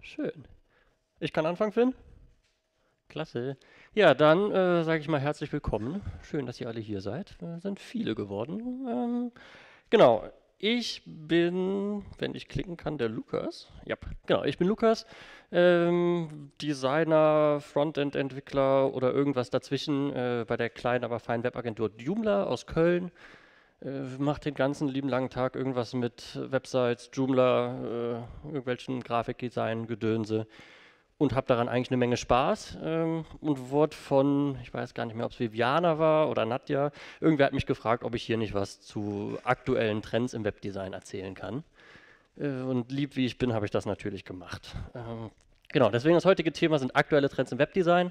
Schön. Ich kann anfangen, Finn? Klasse. Ja, dann äh, sage ich mal herzlich willkommen. Schön, dass ihr alle hier seid. Wir sind viele geworden. Ähm, genau, ich bin, wenn ich klicken kann, der Lukas. Ja, genau, ich bin Lukas, ähm, Designer, Frontend-Entwickler oder irgendwas dazwischen äh, bei der kleinen, aber feinen Webagentur Joomla aus Köln. Äh, macht den ganzen lieben langen Tag irgendwas mit Websites, Joomla, äh, irgendwelchen Grafikdesign, Gedönse und habe daran eigentlich eine Menge Spaß ähm, und wurde von, ich weiß gar nicht mehr, ob es Viviana war oder Nadja, irgendwer hat mich gefragt, ob ich hier nicht was zu aktuellen Trends im Webdesign erzählen kann. Äh, und lieb wie ich bin, habe ich das natürlich gemacht. Ähm, genau, deswegen das heutige Thema sind aktuelle Trends im Webdesign.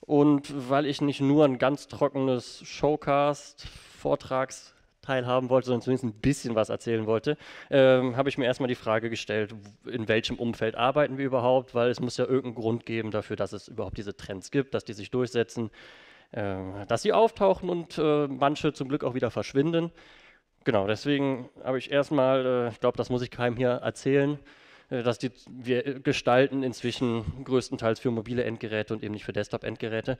Und weil ich nicht nur ein ganz trockenes Showcast, Vortrags, teilhaben wollte, sondern zumindest ein bisschen was erzählen wollte, ähm, habe ich mir erstmal die Frage gestellt, in welchem Umfeld arbeiten wir überhaupt, weil es muss ja irgendeinen Grund geben dafür, dass es überhaupt diese Trends gibt, dass die sich durchsetzen, äh, dass sie auftauchen und äh, manche zum Glück auch wieder verschwinden. Genau, deswegen habe ich erstmal, äh, ich glaube, das muss ich keinem hier erzählen, äh, dass die, wir äh, gestalten inzwischen größtenteils für mobile Endgeräte und eben nicht für Desktop-Endgeräte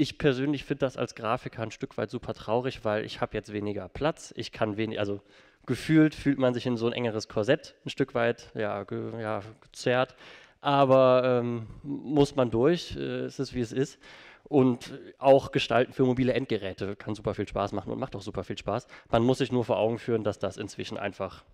ich persönlich finde das als Grafiker ein Stück weit super traurig, weil ich habe jetzt weniger Platz, ich kann wenig, also gefühlt fühlt man sich in so ein engeres Korsett ein Stück weit ja, ge, ja gezerrt, aber ähm, muss man durch, äh, es ist wie es ist. Und auch Gestalten für mobile Endgeräte kann super viel Spaß machen und macht auch super viel Spaß. Man muss sich nur vor Augen führen, dass das inzwischen einfach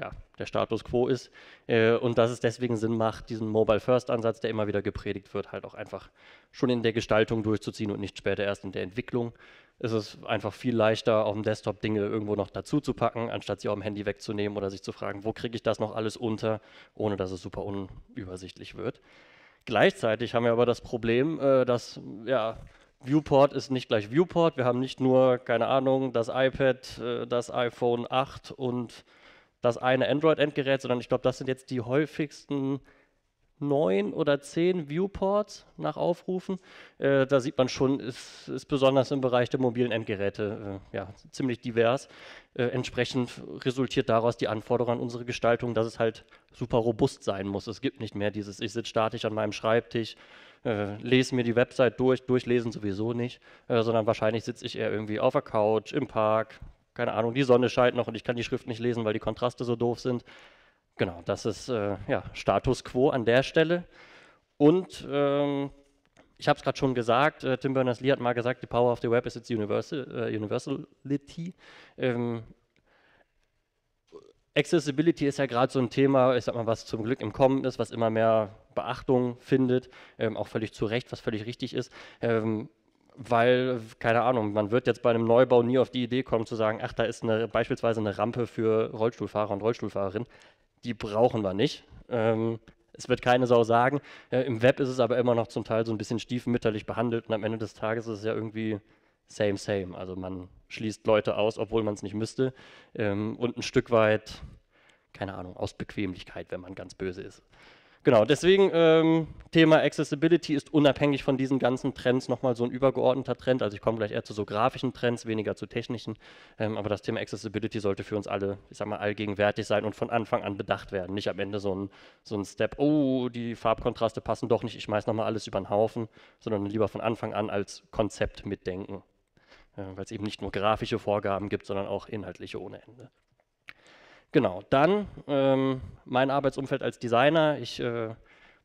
ja, der Status quo ist äh, und dass es deswegen Sinn macht, diesen Mobile-First-Ansatz, der immer wieder gepredigt wird, halt auch einfach schon in der Gestaltung durchzuziehen und nicht später erst in der Entwicklung. Es ist einfach viel leichter, auf dem Desktop Dinge irgendwo noch dazu zu packen, anstatt sie auf dem Handy wegzunehmen oder sich zu fragen, wo kriege ich das noch alles unter, ohne dass es super unübersichtlich wird. Gleichzeitig haben wir aber das Problem, äh, dass ja, Viewport ist nicht gleich Viewport. Wir haben nicht nur, keine Ahnung, das iPad, äh, das iPhone 8 und das eine Android-Endgerät, sondern ich glaube, das sind jetzt die häufigsten neun oder zehn Viewports nach Aufrufen. Äh, da sieht man schon, es ist, ist besonders im Bereich der mobilen Endgeräte äh, ja, ziemlich divers. Äh, entsprechend resultiert daraus die Anforderung an unsere Gestaltung, dass es halt super robust sein muss. Es gibt nicht mehr dieses, ich sitze statisch an meinem Schreibtisch, äh, lese mir die Website durch, durchlesen sowieso nicht, äh, sondern wahrscheinlich sitze ich eher irgendwie auf der Couch, im Park, keine Ahnung, die Sonne scheint noch und ich kann die Schrift nicht lesen, weil die Kontraste so doof sind. Genau, das ist äh, ja, Status quo an der Stelle. Und ähm, ich habe es gerade schon gesagt, äh, Tim Berners-Lee hat mal gesagt, die power of the web is its universal, äh, universality. Ähm, Accessibility ist ja gerade so ein Thema, ich sag mal, was zum Glück im Kommen ist, was immer mehr Beachtung findet, ähm, auch völlig zu Recht, was völlig richtig ist. Ähm, weil, keine Ahnung, man wird jetzt bei einem Neubau nie auf die Idee kommen zu sagen, ach, da ist eine, beispielsweise eine Rampe für Rollstuhlfahrer und Rollstuhlfahrerinnen. Die brauchen wir nicht. Ähm, es wird keine Sau sagen. Äh, Im Web ist es aber immer noch zum Teil so ein bisschen stiefmütterlich behandelt und am Ende des Tages ist es ja irgendwie same, same. Also man schließt Leute aus, obwohl man es nicht müsste ähm, und ein Stück weit, keine Ahnung, aus Bequemlichkeit, wenn man ganz böse ist. Genau, deswegen ähm, Thema Accessibility ist unabhängig von diesen ganzen Trends nochmal so ein übergeordneter Trend. Also ich komme gleich eher zu so grafischen Trends, weniger zu technischen. Ähm, aber das Thema Accessibility sollte für uns alle, ich sag mal, allgegenwärtig sein und von Anfang an bedacht werden. Nicht am Ende so ein, so ein Step, oh, die Farbkontraste passen doch nicht, ich schmeiß nochmal alles über den Haufen, sondern lieber von Anfang an als Konzept mitdenken. Äh, Weil es eben nicht nur grafische Vorgaben gibt, sondern auch inhaltliche ohne Ende. Genau, dann ähm, mein Arbeitsumfeld als Designer. Ich äh,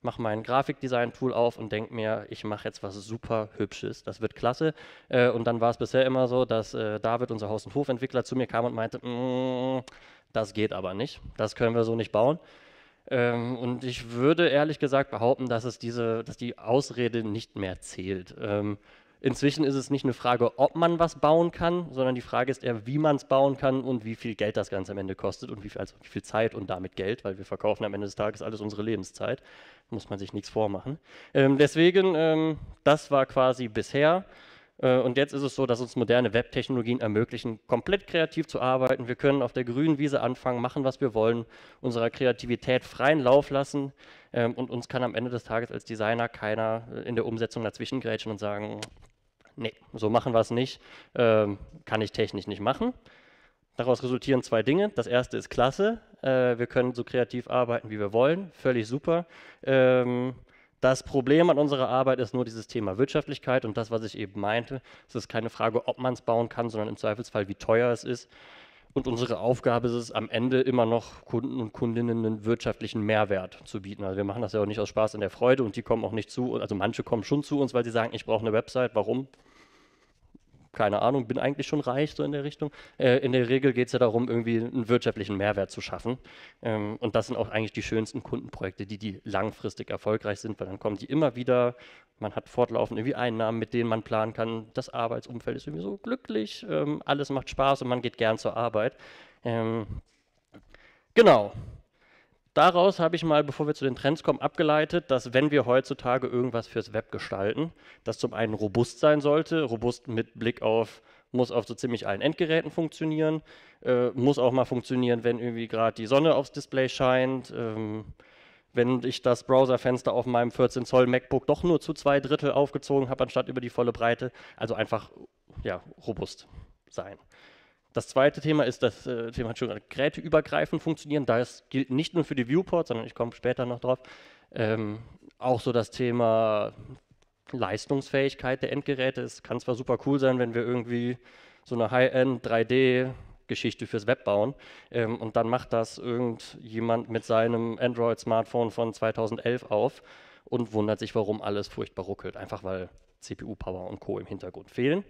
mache mein Grafikdesign-Tool auf und denke mir, ich mache jetzt was super Hübsches, das wird klasse. Äh, und dann war es bisher immer so, dass äh, David, unser Haus- und Hofentwickler, zu mir kam und meinte, mm, das geht aber nicht, das können wir so nicht bauen. Ähm, und ich würde ehrlich gesagt behaupten, dass, es diese, dass die Ausrede nicht mehr zählt. Ähm, Inzwischen ist es nicht eine Frage, ob man was bauen kann, sondern die Frage ist eher, wie man es bauen kann und wie viel Geld das Ganze am Ende kostet und wie viel, also wie viel Zeit und damit Geld, weil wir verkaufen am Ende des Tages alles unsere Lebenszeit. Muss man sich nichts vormachen. Ähm, deswegen, ähm, das war quasi bisher. Äh, und jetzt ist es so, dass uns moderne Web-Technologien ermöglichen, komplett kreativ zu arbeiten. Wir können auf der grünen Wiese anfangen, machen, was wir wollen, unserer Kreativität freien Lauf lassen. Ähm, und uns kann am Ende des Tages als Designer keiner äh, in der Umsetzung dazwischen grätschen und sagen, nee, so machen wir es nicht, ähm, kann ich technisch nicht machen. Daraus resultieren zwei Dinge. Das erste ist klasse. Äh, wir können so kreativ arbeiten, wie wir wollen. Völlig super. Ähm, das Problem an unserer Arbeit ist nur dieses Thema Wirtschaftlichkeit und das, was ich eben meinte. Es ist keine Frage, ob man es bauen kann, sondern im Zweifelsfall, wie teuer es ist. Und unsere Aufgabe ist es, am Ende immer noch Kunden und Kundinnen einen wirtschaftlichen Mehrwert zu bieten. Also wir machen das ja auch nicht aus Spaß und der Freude und die kommen auch nicht zu. Also manche kommen schon zu uns, weil sie sagen, ich brauche eine Website. Warum? keine Ahnung, bin eigentlich schon reich, so in der Richtung. Äh, in der Regel geht es ja darum, irgendwie einen wirtschaftlichen Mehrwert zu schaffen. Ähm, und das sind auch eigentlich die schönsten Kundenprojekte, die, die langfristig erfolgreich sind, weil dann kommen die immer wieder. Man hat fortlaufend irgendwie Einnahmen, mit denen man planen kann. Das Arbeitsumfeld ist irgendwie so glücklich, ähm, alles macht Spaß und man geht gern zur Arbeit. Ähm, genau. Daraus habe ich mal, bevor wir zu den Trends kommen, abgeleitet, dass wenn wir heutzutage irgendwas fürs Web gestalten, das zum einen robust sein sollte, robust mit Blick auf, muss auf so ziemlich allen Endgeräten funktionieren, äh, muss auch mal funktionieren, wenn irgendwie gerade die Sonne aufs Display scheint, ähm, wenn ich das Browserfenster auf meinem 14 Zoll MacBook doch nur zu zwei Drittel aufgezogen habe, anstatt über die volle Breite. Also einfach ja, robust sein. Das zweite Thema ist das äh, Thema schon äh, geräteübergreifend funktionieren. Das gilt nicht nur für die Viewports, sondern ich komme später noch drauf. Ähm, auch so das Thema Leistungsfähigkeit der Endgeräte. Es kann zwar super cool sein, wenn wir irgendwie so eine High-End 3D Geschichte fürs Web bauen. Ähm, und dann macht das irgendjemand mit seinem Android-Smartphone von 2011 auf und wundert sich, warum alles furchtbar ruckelt. Einfach weil CPU-Power und Co. im Hintergrund fehlen.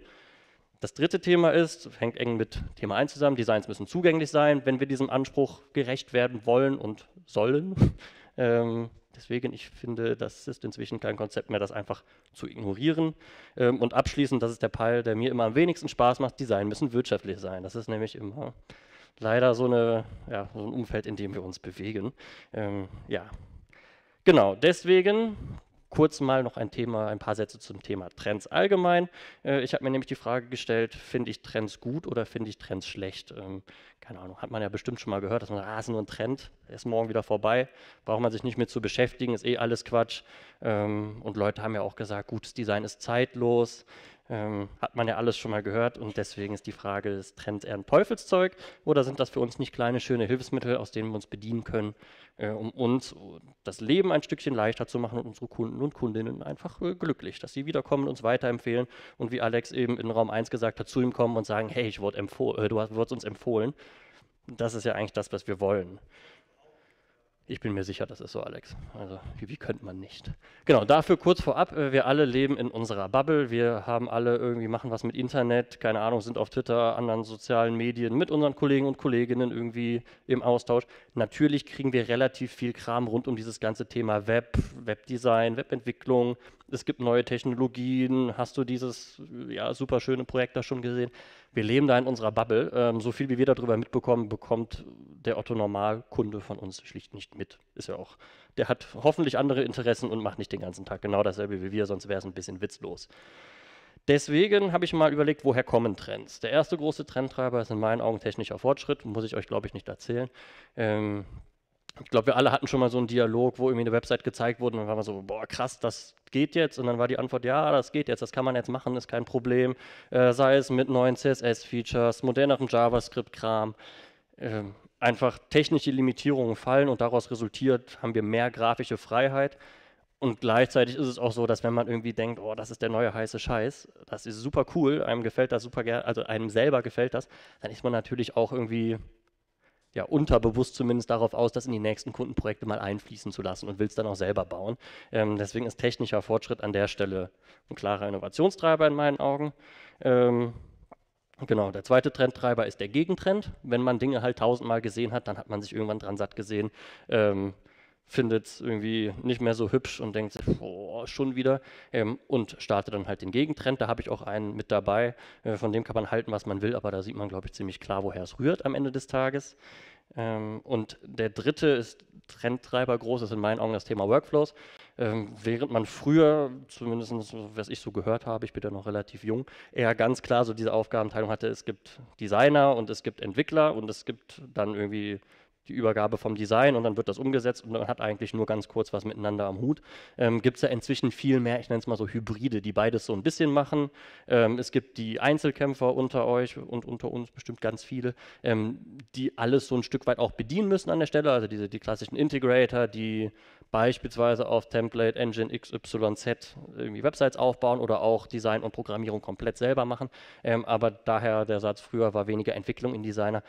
Das dritte Thema ist, hängt eng mit Thema 1 zusammen, Designs müssen zugänglich sein, wenn wir diesem Anspruch gerecht werden wollen und sollen. Ähm, deswegen, ich finde, das ist inzwischen kein Konzept mehr, das einfach zu ignorieren. Ähm, und abschließend, das ist der Teil, der mir immer am wenigsten Spaß macht, Design müssen wirtschaftlich sein. Das ist nämlich immer leider so, eine, ja, so ein Umfeld, in dem wir uns bewegen. Ähm, ja, genau, deswegen kurz mal noch ein Thema, ein paar Sätze zum Thema Trends allgemein. Äh, ich habe mir nämlich die Frage gestellt, finde ich Trends gut oder finde ich Trends schlecht? Ähm, keine Ahnung, hat man ja bestimmt schon mal gehört, dass man, sagt, ah, ist nur ein Trend, ist morgen wieder vorbei, braucht man sich nicht mehr zu beschäftigen, ist eh alles Quatsch. Ähm, und Leute haben ja auch gesagt, gutes Design ist zeitlos, ähm, hat man ja alles schon mal gehört und deswegen ist die Frage, ist Trend eher ein Teufelszeug oder sind das für uns nicht kleine, schöne Hilfsmittel, aus denen wir uns bedienen können, äh, um uns das Leben ein Stückchen leichter zu machen und unsere Kunden und Kundinnen einfach äh, glücklich, dass sie wiederkommen, uns weiterempfehlen und wie Alex eben in Raum 1 gesagt hat, zu ihm kommen und sagen, hey, ich wurde empfohlen, äh, du hast, uns empfohlen. Das ist ja eigentlich das, was wir wollen. Ich bin mir sicher, das ist so, Alex. Also, wie, wie könnte man nicht? Genau, dafür kurz vorab, äh, wir alle leben in unserer Bubble. Wir haben alle irgendwie, machen was mit Internet, keine Ahnung, sind auf Twitter, anderen sozialen Medien, mit unseren Kollegen und Kolleginnen irgendwie im Austausch. Natürlich kriegen wir relativ viel Kram rund um dieses ganze Thema Web, Webdesign, Webentwicklung. Es gibt neue Technologien. Hast du dieses ja, super schöne Projekt da schon gesehen? Wir leben da in unserer Bubble. Ähm, so viel wie wir darüber mitbekommen, bekommt der Otto Normalkunde von uns schlicht nicht mit. Ist ja auch, der hat hoffentlich andere Interessen und macht nicht den ganzen Tag genau dasselbe wie wir, sonst wäre es ein bisschen witzlos. Deswegen habe ich mal überlegt, woher kommen Trends. Der erste große Trendtreiber ist in meinen Augen technischer Fortschritt, muss ich euch, glaube ich, nicht erzählen. Ähm, ich glaube, wir alle hatten schon mal so einen Dialog, wo irgendwie eine Website gezeigt wurde und dann war man so, boah, krass, das geht jetzt. Und dann war die Antwort, ja, das geht jetzt, das kann man jetzt machen, ist kein Problem. Äh, sei es mit neuen CSS-Features, modernerem JavaScript-Kram. Ähm, einfach technische Limitierungen fallen und daraus resultiert, haben wir mehr grafische Freiheit. Und gleichzeitig ist es auch so, dass wenn man irgendwie denkt, oh, das ist der neue heiße Scheiß, das ist super cool, einem gefällt das super gerne, also einem selber gefällt das, dann ist man natürlich auch irgendwie ja unterbewusst zumindest darauf aus, das in die nächsten Kundenprojekte mal einfließen zu lassen und will es dann auch selber bauen. Ähm, deswegen ist technischer Fortschritt an der Stelle ein klarer Innovationstreiber in meinen Augen. Ähm, Genau, der zweite Trendtreiber ist der Gegentrend. Wenn man Dinge halt tausendmal gesehen hat, dann hat man sich irgendwann dran satt gesehen, ähm, findet es irgendwie nicht mehr so hübsch und denkt, sich, oh, schon wieder ähm, und startet dann halt den Gegentrend. Da habe ich auch einen mit dabei, äh, von dem kann man halten, was man will, aber da sieht man, glaube ich, ziemlich klar, woher es rührt am Ende des Tages. Ähm, und der dritte ist Trendtreiber groß, ist in meinen Augen das Thema Workflows. Ähm, während man früher, zumindest was ich so gehört habe, ich bin ja noch relativ jung, eher ganz klar so diese Aufgabenteilung hatte, es gibt Designer und es gibt Entwickler und es gibt dann irgendwie die Übergabe vom Design und dann wird das umgesetzt und man hat eigentlich nur ganz kurz was miteinander am Hut. Ähm, gibt es ja inzwischen viel mehr, ich nenne es mal so Hybride, die beides so ein bisschen machen. Ähm, es gibt die Einzelkämpfer unter euch und unter uns bestimmt ganz viele, ähm, die alles so ein Stück weit auch bedienen müssen an der Stelle, also diese die klassischen Integrator, die beispielsweise auf Template Engine XYZ irgendwie Websites aufbauen oder auch Design und Programmierung komplett selber machen. Ähm, aber daher der Satz früher war weniger Entwicklung in Designer.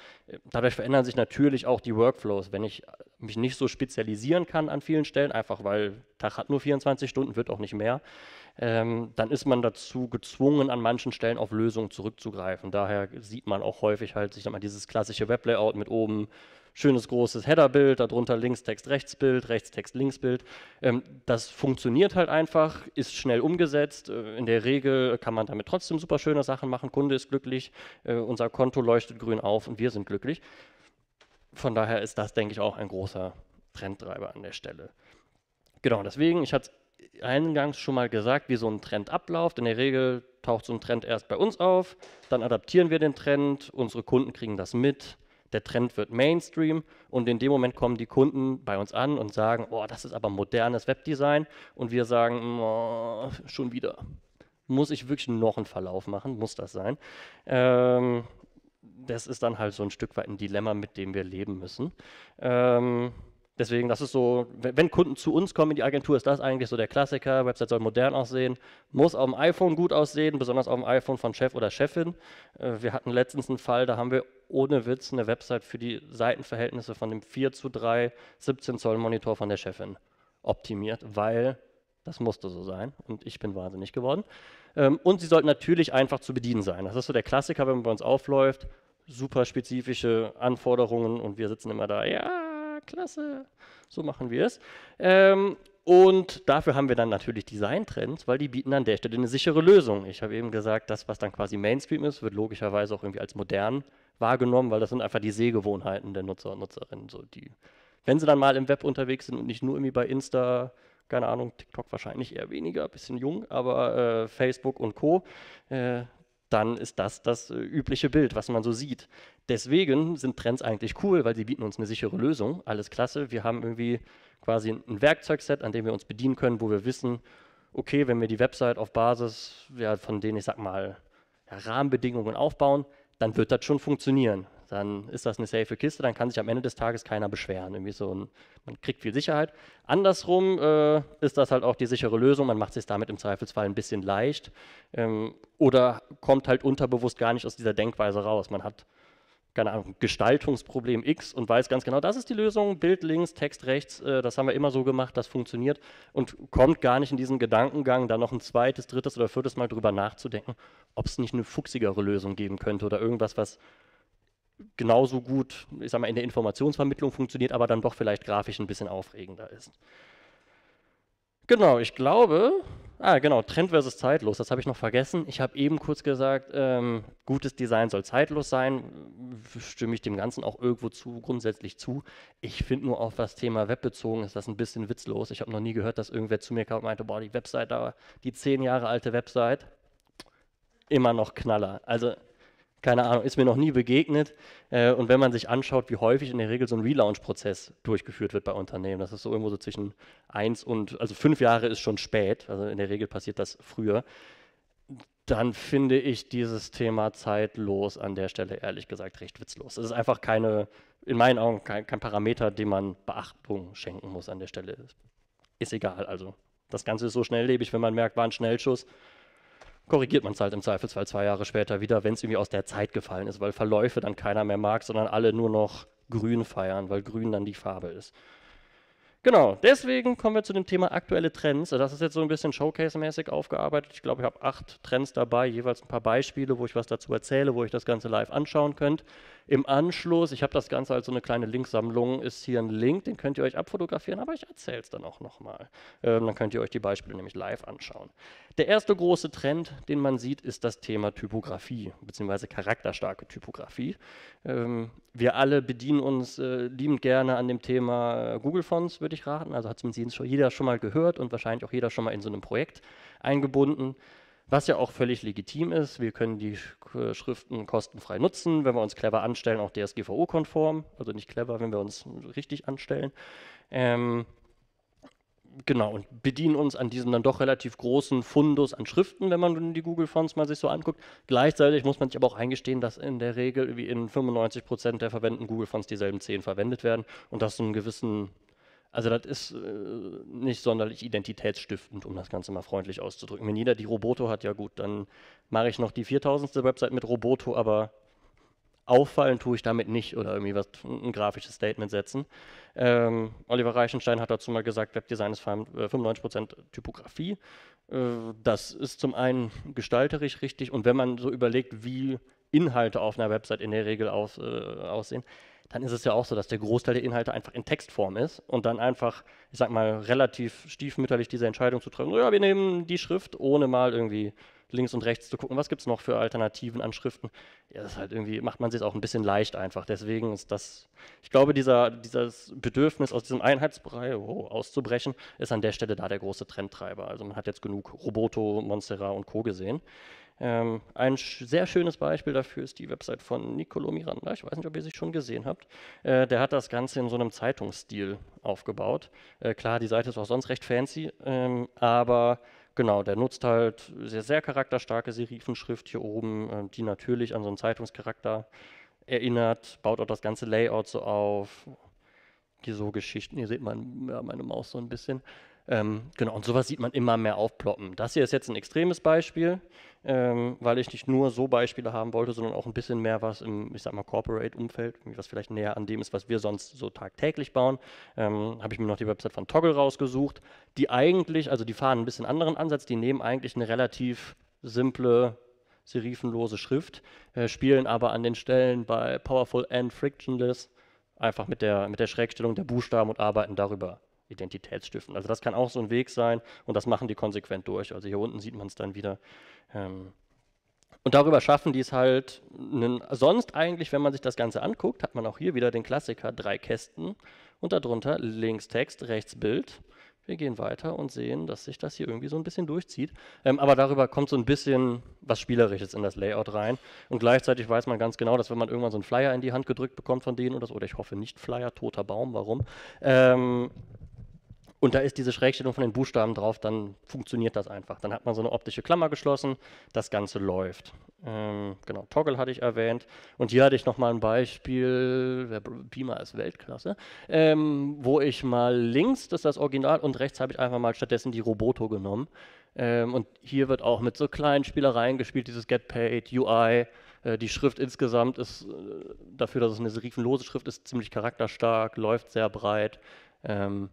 Dadurch verändern sich natürlich auch die Work Workflows. Wenn ich äh, mich nicht so spezialisieren kann an vielen Stellen, einfach weil Tag hat nur 24 Stunden, wird auch nicht mehr, ähm, dann ist man dazu gezwungen, an manchen Stellen auf Lösungen zurückzugreifen. Daher sieht man auch häufig halt, ich sag mal, dieses klassische Weblayout mit oben schönes großes Headerbild, darunter links Text, rechts Bild, rechts Text, links Bild. Ähm, das funktioniert halt einfach, ist schnell umgesetzt. Äh, in der Regel kann man damit trotzdem super schöne Sachen machen. Kunde ist glücklich, äh, unser Konto leuchtet grün auf und wir sind glücklich von daher ist das, denke ich, auch ein großer Trendtreiber an der Stelle. Genau, deswegen, ich hatte es eingangs schon mal gesagt, wie so ein Trend abläuft. In der Regel taucht so ein Trend erst bei uns auf, dann adaptieren wir den Trend, unsere Kunden kriegen das mit, der Trend wird Mainstream und in dem Moment kommen die Kunden bei uns an und sagen, oh, das ist aber modernes Webdesign und wir sagen, oh, schon wieder. Muss ich wirklich noch einen Verlauf machen? Muss das sein? Ähm, das ist dann halt so ein Stück weit ein Dilemma, mit dem wir leben müssen. Ähm, Deswegen, das ist so, wenn Kunden zu uns kommen in die Agentur, ist das eigentlich so der Klassiker. Website soll modern aussehen, muss auf dem iPhone gut aussehen, besonders auf dem iPhone von Chef oder Chefin. Äh, wir hatten letztens einen Fall, da haben wir ohne Witz eine Website für die Seitenverhältnisse von dem 4 zu 3 17 Zoll Monitor von der Chefin optimiert, weil das musste so sein und ich bin wahnsinnig geworden. Ähm, und sie sollten natürlich einfach zu bedienen sein. Das ist so der Klassiker, wenn man bei uns aufläuft super spezifische Anforderungen und wir sitzen immer da, ja, klasse, so machen wir es. Ähm, und dafür haben wir dann natürlich Design-Trends, weil die bieten an der Stelle eine sichere Lösung. Ich habe eben gesagt, das, was dann quasi Mainstream ist, wird logischerweise auch irgendwie als modern wahrgenommen, weil das sind einfach die Sehgewohnheiten der Nutzer und Nutzerinnen. So die, wenn sie dann mal im Web unterwegs sind und nicht nur irgendwie bei Insta, keine Ahnung, TikTok wahrscheinlich eher weniger, bisschen jung, aber äh, Facebook und Co., äh, dann ist das das äh, übliche Bild, was man so sieht. Deswegen sind Trends eigentlich cool, weil sie bieten uns eine sichere Lösung. Alles klasse. Wir haben irgendwie quasi ein Werkzeugset, an dem wir uns bedienen können, wo wir wissen, okay, wenn wir die Website auf Basis ja, von denen, ich sag mal, ja, Rahmenbedingungen aufbauen, dann wird das schon funktionieren dann ist das eine safe Kiste, dann kann sich am Ende des Tages keiner beschweren. Irgendwie so ein, man kriegt viel Sicherheit. Andersrum äh, ist das halt auch die sichere Lösung, man macht es sich damit im Zweifelsfall ein bisschen leicht ähm, oder kommt halt unterbewusst gar nicht aus dieser Denkweise raus. Man hat, keine Ahnung, Gestaltungsproblem X und weiß ganz genau, das ist die Lösung, Bild links, Text rechts, äh, das haben wir immer so gemacht, das funktioniert und kommt gar nicht in diesen Gedankengang, da noch ein zweites, drittes oder viertes Mal drüber nachzudenken, ob es nicht eine fuchsigere Lösung geben könnte oder irgendwas, was genauso gut, ich sag mal, in der Informationsvermittlung funktioniert, aber dann doch vielleicht grafisch ein bisschen aufregender ist. Genau, ich glaube, ah genau, Trend versus zeitlos, das habe ich noch vergessen. Ich habe eben kurz gesagt, ähm, gutes Design soll zeitlos sein, stimme ich dem Ganzen auch irgendwo zu, grundsätzlich zu. Ich finde nur auf das Thema webbezogen ist das ein bisschen witzlos. Ich habe noch nie gehört, dass irgendwer zu mir kam und meinte, boah, die Website, die zehn Jahre alte Website, immer noch Knaller. Also keine Ahnung, ist mir noch nie begegnet. Äh, und wenn man sich anschaut, wie häufig in der Regel so ein Relaunch-Prozess durchgeführt wird bei Unternehmen, das ist so irgendwo so zwischen eins und, also fünf Jahre ist schon spät, also in der Regel passiert das früher, dann finde ich dieses Thema zeitlos an der Stelle ehrlich gesagt recht witzlos. Es ist einfach keine, in meinen Augen kein, kein Parameter, dem man Beachtung schenken muss an der Stelle. Ist egal, also das Ganze ist so schnelllebig, wenn man merkt, war ein Schnellschuss, korrigiert man es halt im Zweifelsfall zwei Jahre später wieder, wenn es irgendwie aus der Zeit gefallen ist, weil Verläufe dann keiner mehr mag, sondern alle nur noch grün feiern, weil grün dann die Farbe ist. Genau, deswegen kommen wir zu dem Thema aktuelle Trends. Das ist jetzt so ein bisschen Showcase-mäßig aufgearbeitet. Ich glaube, ich habe acht Trends dabei, jeweils ein paar Beispiele, wo ich was dazu erzähle, wo ich das Ganze live anschauen könnt. Im Anschluss, ich habe das Ganze als so eine kleine Linksammlung, ist hier ein Link, den könnt ihr euch abfotografieren, aber ich erzähle es dann auch nochmal. Ähm, dann könnt ihr euch die Beispiele nämlich live anschauen. Der erste große Trend, den man sieht, ist das Thema Typografie, beziehungsweise charakterstarke Typografie. Ähm, wir alle bedienen uns äh, liebend gerne an dem Thema äh, Google Fonts, würde ich raten. Also hat zumindest jeder schon mal gehört und wahrscheinlich auch jeder schon mal in so einem Projekt eingebunden was ja auch völlig legitim ist. Wir können die äh, Schriften kostenfrei nutzen, wenn wir uns clever anstellen, auch DSGVO-konform, also nicht clever, wenn wir uns richtig anstellen. Ähm, genau, und bedienen uns an diesem dann doch relativ großen Fundus an Schriften, wenn man die Google-Fonts mal sich so anguckt. Gleichzeitig muss man sich aber auch eingestehen, dass in der Regel wie in 95 Prozent der verwendeten Google-Fonts dieselben 10 verwendet werden und dass so einen gewissen also das ist äh, nicht sonderlich identitätsstiftend, um das Ganze mal freundlich auszudrücken. Wenn jeder die Roboto hat, ja gut, dann mache ich noch die 4000. Website mit Roboto, aber auffallen tue ich damit nicht oder irgendwie was, ein grafisches Statement setzen. Ähm, Oliver Reichenstein hat dazu mal gesagt, Webdesign ist 95% äh, Typografie. Äh, das ist zum einen gestalterisch richtig und wenn man so überlegt, wie Inhalte auf einer Website in der Regel aus, äh, aussehen, dann ist es ja auch so, dass der Großteil der Inhalte einfach in Textform ist und dann einfach, ich sag mal, relativ stiefmütterlich diese Entscheidung zu treffen, ja, wir nehmen die Schrift, ohne mal irgendwie links und rechts zu gucken, was gibt es noch für Alternativen an Schriften. Ja, das ist halt irgendwie, macht man sich auch ein bisschen leicht einfach. Deswegen ist das, ich glaube, dieser, dieses Bedürfnis, aus diesem Einheitsbrei oh, auszubrechen, ist an der Stelle da der große Trendtreiber. Also man hat jetzt genug Roboto, Montserrat und Co. gesehen. Ähm, ein sch sehr schönes Beispiel dafür ist die Website von Nicolo Miranda. Ich weiß nicht, ob ihr sie schon gesehen habt. Äh, der hat das Ganze in so einem Zeitungsstil aufgebaut. Äh, klar, die Seite ist auch sonst recht fancy, ähm, aber Genau, der nutzt halt sehr, sehr charakterstarke Serifenschrift hier oben, ähm, die natürlich an so einen Zeitungscharakter erinnert, baut auch das ganze Layout so auf, hier so Geschichten, hier sieht man ja, meine Maus so ein bisschen, ähm, genau, und sowas sieht man immer mehr aufploppen. Das hier ist jetzt ein extremes Beispiel, ähm, weil ich nicht nur so Beispiele haben wollte, sondern auch ein bisschen mehr was im, ich sag mal, Corporate-Umfeld, was vielleicht näher an dem ist, was wir sonst so tagtäglich bauen. Ähm, Habe ich mir noch die Website von Toggle rausgesucht, die eigentlich, also die fahren ein bisschen anderen Ansatz, die nehmen eigentlich eine relativ simple serifenlose Schrift, äh, spielen aber an den Stellen bei Powerful and Frictionless einfach mit der, mit der Schrägstellung der Buchstaben und arbeiten darüber identitätsstiften. Also das kann auch so ein Weg sein und das machen die konsequent durch. Also hier unten sieht man es dann wieder. Ähm, und darüber schaffen die es halt, einen, sonst eigentlich, wenn man sich das Ganze anguckt, hat man auch hier wieder den Klassiker, drei Kästen und darunter links Text, rechts Bild. Wir gehen weiter und sehen, dass sich das hier irgendwie so ein bisschen durchzieht. Ähm, aber darüber kommt so ein bisschen was Spielerisches in das Layout rein. Und gleichzeitig weiß man ganz genau, dass wenn man irgendwann so einen Flyer in die Hand gedrückt bekommt von denen oder so, oder ich hoffe nicht Flyer, toter Baum, warum, ähm, und da ist diese Schrägstellung von den Buchstaben drauf, dann funktioniert das einfach. Dann hat man so eine optische Klammer geschlossen, das Ganze läuft. Ähm, genau, Toggle hatte ich erwähnt. Und hier hatte ich nochmal ein Beispiel, der Beamer ist Weltklasse, ähm, wo ich mal links, das ist das Original, und rechts habe ich einfach mal stattdessen die Roboto genommen. Ähm, und hier wird auch mit so kleinen Spielereien gespielt, dieses Get Paid, UI. Äh, die Schrift insgesamt ist, äh, dafür, dass es eine serifenlose Schrift ist, ziemlich charakterstark, läuft sehr breit. Ähm,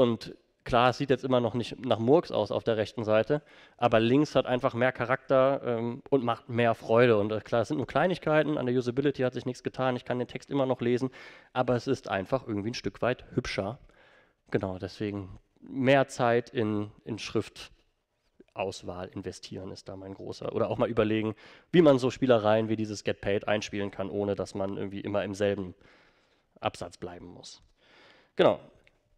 und klar, es sieht jetzt immer noch nicht nach Murks aus auf der rechten Seite, aber links hat einfach mehr Charakter ähm, und macht mehr Freude. Und äh, klar, es sind nur Kleinigkeiten, an der Usability hat sich nichts getan, ich kann den Text immer noch lesen, aber es ist einfach irgendwie ein Stück weit hübscher. Genau, deswegen mehr Zeit in, in Schriftauswahl investieren ist da mein großer. Oder auch mal überlegen, wie man so Spielereien wie dieses Get Paid einspielen kann, ohne dass man irgendwie immer im selben Absatz bleiben muss. Genau,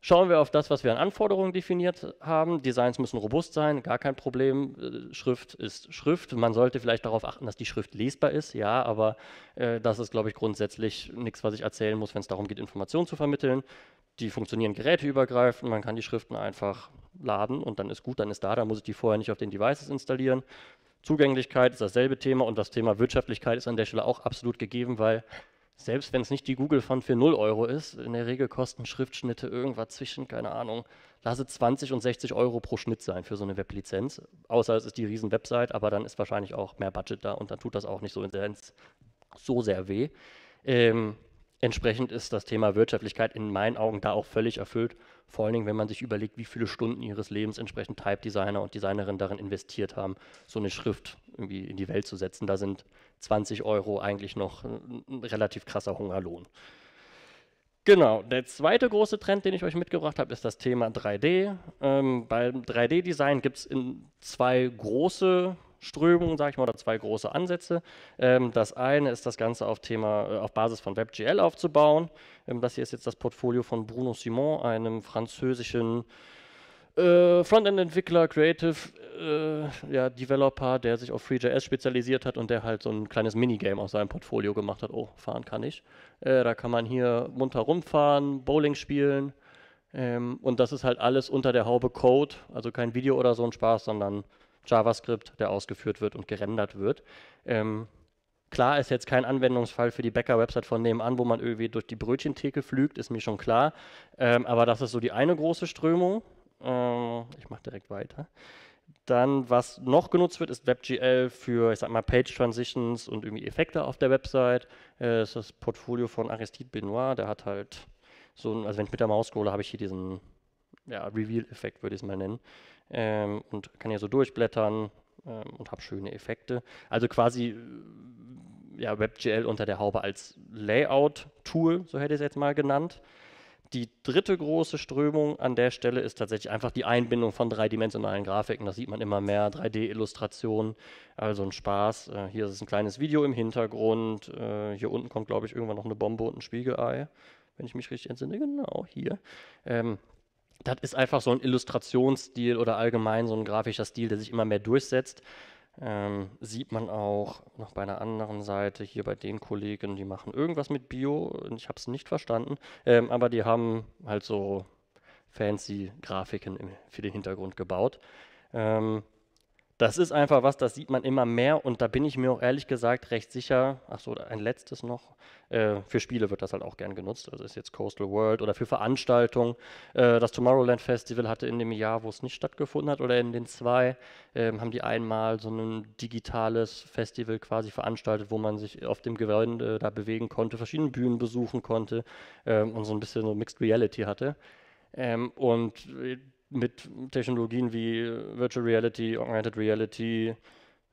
Schauen wir auf das, was wir an Anforderungen definiert haben. Designs müssen robust sein, gar kein Problem. Äh, Schrift ist Schrift. Man sollte vielleicht darauf achten, dass die Schrift lesbar ist, ja, aber äh, das ist, glaube ich, grundsätzlich nichts, was ich erzählen muss, wenn es darum geht, Informationen zu vermitteln. Die funktionieren geräteübergreifend, man kann die Schriften einfach laden und dann ist gut, dann ist da, dann muss ich die vorher nicht auf den Devices installieren. Zugänglichkeit ist dasselbe Thema und das Thema Wirtschaftlichkeit ist an der Stelle auch absolut gegeben, weil selbst wenn es nicht die Google Fund für 0 Euro ist, in der Regel kosten Schriftschnitte irgendwas zwischen, keine Ahnung, lasse 20 und 60 Euro pro Schnitt sein für so eine Weblizenz. Außer es ist die riesen Website, aber dann ist wahrscheinlich auch mehr Budget da und dann tut das auch nicht so so sehr weh. Ähm, entsprechend ist das Thema Wirtschaftlichkeit in meinen Augen da auch völlig erfüllt. Vor allen Dingen, wenn man sich überlegt, wie viele Stunden ihres Lebens entsprechend Type-Designer und Designerinnen darin investiert haben, so eine Schrift irgendwie in die Welt zu setzen. Da sind 20 Euro eigentlich noch ein relativ krasser Hungerlohn. Genau, der zweite große Trend, den ich euch mitgebracht habe, ist das Thema 3D. Ähm, beim 3D-Design gibt es zwei große Strömungen, sage ich mal, oder zwei große Ansätze. Ähm, das eine ist das Ganze auf, Thema, äh, auf Basis von WebGL aufzubauen. Ähm, das hier ist jetzt das Portfolio von Bruno Simon, einem französischen äh, Frontend-Entwickler, Creative äh, ja, Developer, der sich auf FreeJS spezialisiert hat und der halt so ein kleines Minigame aus seinem Portfolio gemacht hat. Oh, fahren kann ich. Äh, da kann man hier munter rumfahren, Bowling spielen. Ähm, und das ist halt alles unter der Haube Code, also kein Video oder so ein Spaß, sondern JavaScript, der ausgeführt wird und gerendert wird. Ähm, Klar ist jetzt kein Anwendungsfall für die Bäcker-Website von nebenan, wo man irgendwie durch die Brötchentheke flügt, ist mir schon klar. Ähm, aber das ist so die eine große Strömung. Ähm, ich mache direkt weiter. Dann, was noch genutzt wird, ist WebGL für, ich sag mal, Page Transitions und irgendwie Effekte auf der Website. Äh, das ist das Portfolio von Aristide Benoit. Der hat halt so ein, also wenn ich mit der Maus scrolle, habe ich hier diesen ja, Reveal-Effekt, würde ich es mal nennen. Ähm, und kann hier so durchblättern ähm, und habe schöne Effekte. Also quasi äh, ja, WebGL unter der Haube als Layout-Tool, so hätte ich es jetzt mal genannt. Die dritte große Strömung an der Stelle ist tatsächlich einfach die Einbindung von dreidimensionalen Grafiken. Das sieht man immer mehr, 3D-Illustrationen, also ein Spaß. Äh, hier ist ein kleines Video im Hintergrund. Äh, hier unten kommt, glaube ich, irgendwann noch eine Bombe und ein Spiegelei, wenn ich mich richtig entsinne. Genau, hier. Ähm, das ist einfach so ein Illustrationsstil oder allgemein so ein grafischer Stil, der sich immer mehr durchsetzt. Ähm, sieht man auch noch bei einer anderen Seite, hier bei den Kollegen, die machen irgendwas mit Bio, ich habe es nicht verstanden, ähm, aber die haben halt so fancy Grafiken im, für den Hintergrund gebaut. Ähm, das ist einfach was, das sieht man immer mehr und da bin ich mir auch ehrlich gesagt recht sicher, Achso, ein letztes noch, äh, für Spiele wird das halt auch gern genutzt, also ist jetzt Coastal World oder für Veranstaltungen. Äh, das Tomorrowland Festival hatte in dem Jahr, wo es nicht stattgefunden hat oder in den zwei, äh, haben die einmal so ein digitales Festival quasi veranstaltet, wo man sich auf dem Gewölbe da bewegen konnte, verschiedene Bühnen besuchen konnte ähm, und so ein bisschen so Mixed Reality hatte. Ähm, und äh, mit Technologien wie äh, Virtual Reality, Augmented Reality,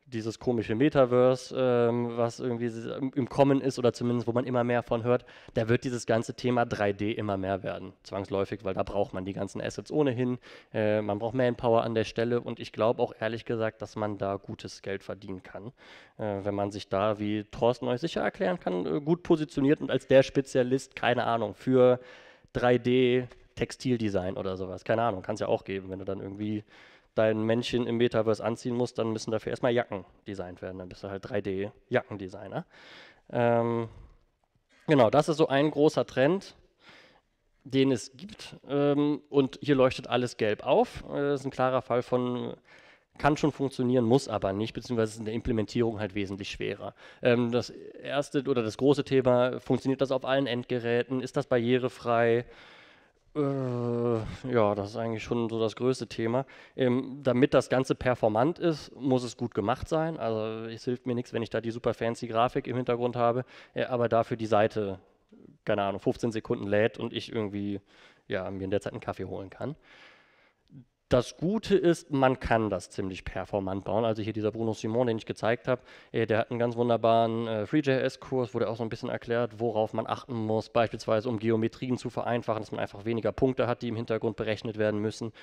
dieses komische Metaverse, ähm, was irgendwie im Kommen ist oder zumindest, wo man immer mehr von hört, da wird dieses ganze Thema 3D immer mehr werden, zwangsläufig, weil da braucht man die ganzen Assets ohnehin, äh, man braucht Manpower an der Stelle und ich glaube auch ehrlich gesagt, dass man da gutes Geld verdienen kann, äh, wenn man sich da, wie Thorsten euch sicher erklären kann, äh, gut positioniert und als der Spezialist, keine Ahnung, für 3D, Textildesign oder sowas. Keine Ahnung, kann es ja auch geben, wenn du dann irgendwie dein Männchen im Metaverse anziehen musst, dann müssen dafür erstmal Jacken designt werden. Dann bist du halt 3D-Jackendesigner. Ähm, genau, das ist so ein großer Trend, den es gibt. Ähm, und hier leuchtet alles gelb auf. Äh, das ist ein klarer Fall von kann schon funktionieren, muss aber nicht, beziehungsweise ist in der Implementierung halt wesentlich schwerer. Ähm, das erste oder das große Thema, funktioniert das auf allen Endgeräten? Ist das barrierefrei? Äh, ja, das ist eigentlich schon so das größte Thema. Ähm, damit das Ganze performant ist, muss es gut gemacht sein. Also es hilft mir nichts, wenn ich da die super fancy Grafik im Hintergrund habe, äh, aber dafür die Seite, keine Ahnung, 15 Sekunden lädt und ich irgendwie ja, mir in der Zeit einen Kaffee holen kann. Das Gute ist, man kann das ziemlich performant bauen. Also hier dieser Bruno Simon, den ich gezeigt habe, äh, der hat einen ganz wunderbaren äh, FreeJS-Kurs, wo der auch so ein bisschen erklärt, worauf man achten muss, beispielsweise um Geometrien zu vereinfachen, dass man einfach weniger Punkte hat, die im Hintergrund berechnet werden müssen.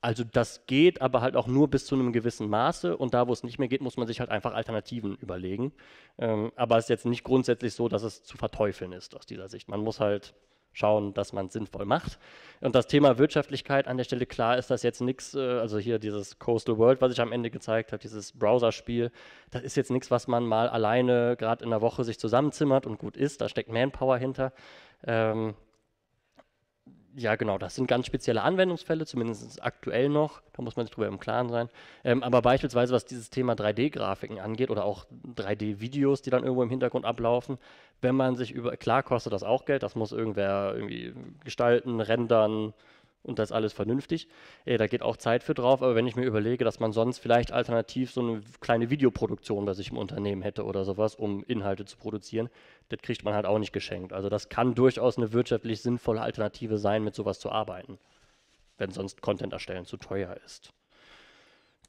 Also das geht, aber halt auch nur bis zu einem gewissen Maße und da, wo es nicht mehr geht, muss man sich halt einfach Alternativen überlegen. Ähm, aber es ist jetzt nicht grundsätzlich so, dass es zu verteufeln ist aus dieser Sicht. Man muss halt schauen, dass man es sinnvoll macht. Und das Thema Wirtschaftlichkeit an der Stelle klar ist das jetzt nichts, äh, also hier dieses Coastal World, was ich am Ende gezeigt habe, dieses Browser-Spiel, das ist jetzt nichts, was man mal alleine gerade in der Woche sich zusammenzimmert und gut ist, da steckt Manpower hinter. Ähm, ja, genau, das sind ganz spezielle Anwendungsfälle, zumindest aktuell noch, da muss man sich drüber im Klaren sein. Ähm, aber beispielsweise, was dieses Thema 3D-Grafiken angeht oder auch 3D-Videos, die dann irgendwo im Hintergrund ablaufen, wenn man sich über, klar kostet das auch Geld, das muss irgendwer irgendwie gestalten, rendern, und das alles vernünftig. Äh, da geht auch Zeit für drauf, aber wenn ich mir überlege, dass man sonst vielleicht alternativ so eine kleine Videoproduktion bei sich im Unternehmen hätte oder sowas, um Inhalte zu produzieren, das kriegt man halt auch nicht geschenkt. Also das kann durchaus eine wirtschaftlich sinnvolle Alternative sein, mit sowas zu arbeiten, wenn sonst Content erstellen zu teuer ist.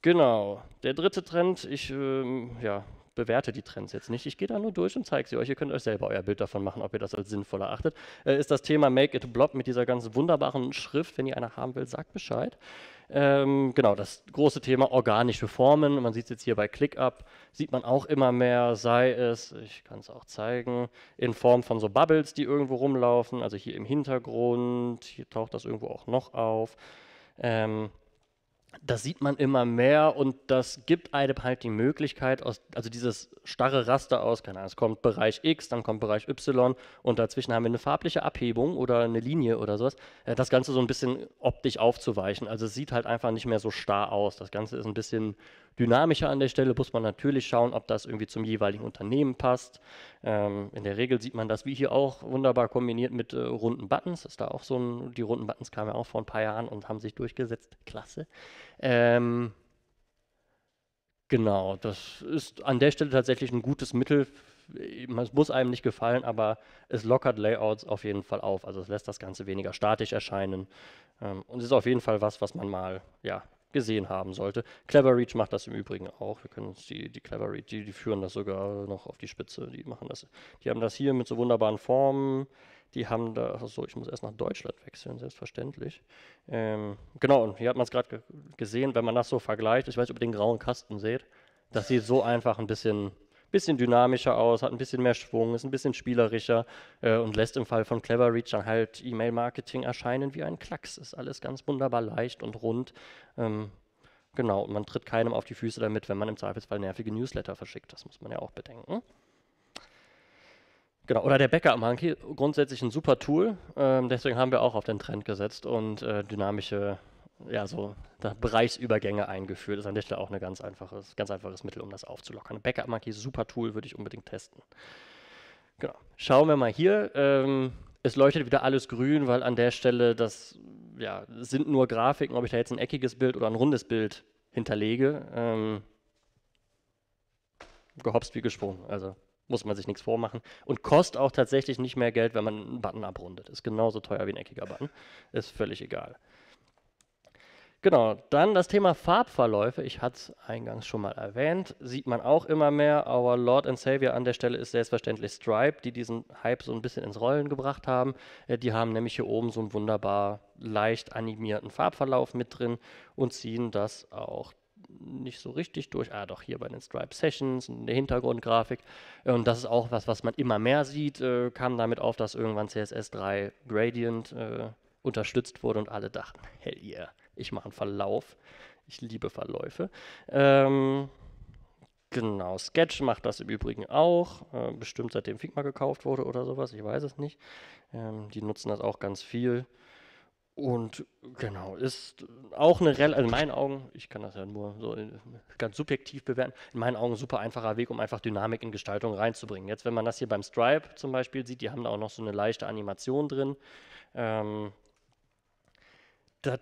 Genau, der dritte Trend, ich, ähm, ja, bewerte die Trends jetzt nicht. Ich gehe da nur durch und zeige sie euch. Ihr könnt euch selber euer Bild davon machen, ob ihr das als sinnvoll erachtet. Äh, ist das Thema Make It Blob mit dieser ganz wunderbaren Schrift. Wenn ihr einer haben will, sagt Bescheid. Ähm, genau, das große Thema organische Formen. Man sieht es jetzt hier bei ClickUp, sieht man auch immer mehr, sei es, ich kann es auch zeigen, in Form von so Bubbles, die irgendwo rumlaufen. Also hier im Hintergrund, hier taucht das irgendwo auch noch auf. Ähm, das sieht man immer mehr und das gibt einem halt die Möglichkeit, aus, also dieses starre Raster aus, keine Ahnung, es kommt Bereich X, dann kommt Bereich Y und dazwischen haben wir eine farbliche Abhebung oder eine Linie oder sowas, äh, das Ganze so ein bisschen optisch aufzuweichen. Also es sieht halt einfach nicht mehr so starr aus. Das Ganze ist ein bisschen dynamischer an der Stelle, muss man natürlich schauen, ob das irgendwie zum jeweiligen Unternehmen passt. Ähm, in der Regel sieht man das wie hier auch wunderbar kombiniert mit äh, runden Buttons. Ist da auch so ein, die runden Buttons kamen ja auch vor ein paar Jahren und haben sich durchgesetzt. Klasse. Ähm, genau, das ist an der Stelle tatsächlich ein gutes Mittel. Es muss einem nicht gefallen, aber es lockert Layouts auf jeden Fall auf. Also es lässt das Ganze weniger statisch erscheinen. Ähm, und es ist auf jeden Fall was, was man mal ja, gesehen haben sollte. Clever Reach macht das im Übrigen auch. Wir können uns die, die Clever Reach, die, die, führen das sogar noch auf die Spitze. Die machen das. Die haben das hier mit so wunderbaren Formen. Die haben da, achso, ich muss erst nach Deutschland wechseln, selbstverständlich. Ähm, genau, und hier hat man es gerade ge gesehen, wenn man das so vergleicht, ich weiß, ob ihr den grauen Kasten seht, das sieht so einfach ein bisschen, bisschen dynamischer aus, hat ein bisschen mehr Schwung, ist ein bisschen spielerischer äh, und lässt im Fall von Clever Reach dann halt E-Mail-Marketing erscheinen wie ein Klacks. Ist alles ganz wunderbar leicht und rund. Ähm, genau, und man tritt keinem auf die Füße damit, wenn man im Zweifelsfall nervige Newsletter verschickt. Das muss man ja auch bedenken. Genau, oder der Backup Monkey, grundsätzlich ein super Tool. Ähm, deswegen haben wir auch auf den Trend gesetzt und äh, dynamische ja, so Bereichsübergänge eingeführt. Ist an der Stelle auch ein ganz einfaches, ganz einfaches Mittel, um das aufzulockern. Backup Monkey, super Tool, würde ich unbedingt testen. Genau. Schauen wir mal hier. Ähm, es leuchtet wieder alles grün, weil an der Stelle das ja, sind nur Grafiken, ob ich da jetzt ein eckiges Bild oder ein rundes Bild hinterlege. Ähm, gehopst wie gesprungen. Also muss man sich nichts vormachen. Und kostet auch tatsächlich nicht mehr Geld, wenn man einen Button abrundet. Ist genauso teuer wie ein eckiger Button. Ist völlig egal. Genau, dann das Thema Farbverläufe. Ich hatte es eingangs schon mal erwähnt. Sieht man auch immer mehr. Our Lord and Savior an der Stelle ist selbstverständlich Stripe, die diesen Hype so ein bisschen ins Rollen gebracht haben. Äh, die haben nämlich hier oben so einen wunderbar leicht animierten Farbverlauf mit drin und ziehen das auch nicht so richtig durch. Ah, doch, hier bei den Stripe Sessions, in der Hintergrundgrafik. Und das ist auch was, was man immer mehr sieht. Äh, kam damit auf, dass irgendwann CSS3 Gradient äh, unterstützt wurde und alle dachten: hell yeah, ich mache einen Verlauf. Ich liebe Verläufe. Ähm, genau, Sketch macht das im Übrigen auch. Äh, bestimmt seitdem Figma gekauft wurde oder sowas, ich weiß es nicht. Ähm, die nutzen das auch ganz viel. Und genau, ist auch eine relativ, also in meinen Augen, ich kann das ja nur so ganz subjektiv bewerten, in meinen Augen super einfacher Weg, um einfach Dynamik in Gestaltung reinzubringen. Jetzt, wenn man das hier beim Stripe zum Beispiel sieht, die haben da auch noch so eine leichte Animation drin. Ähm, das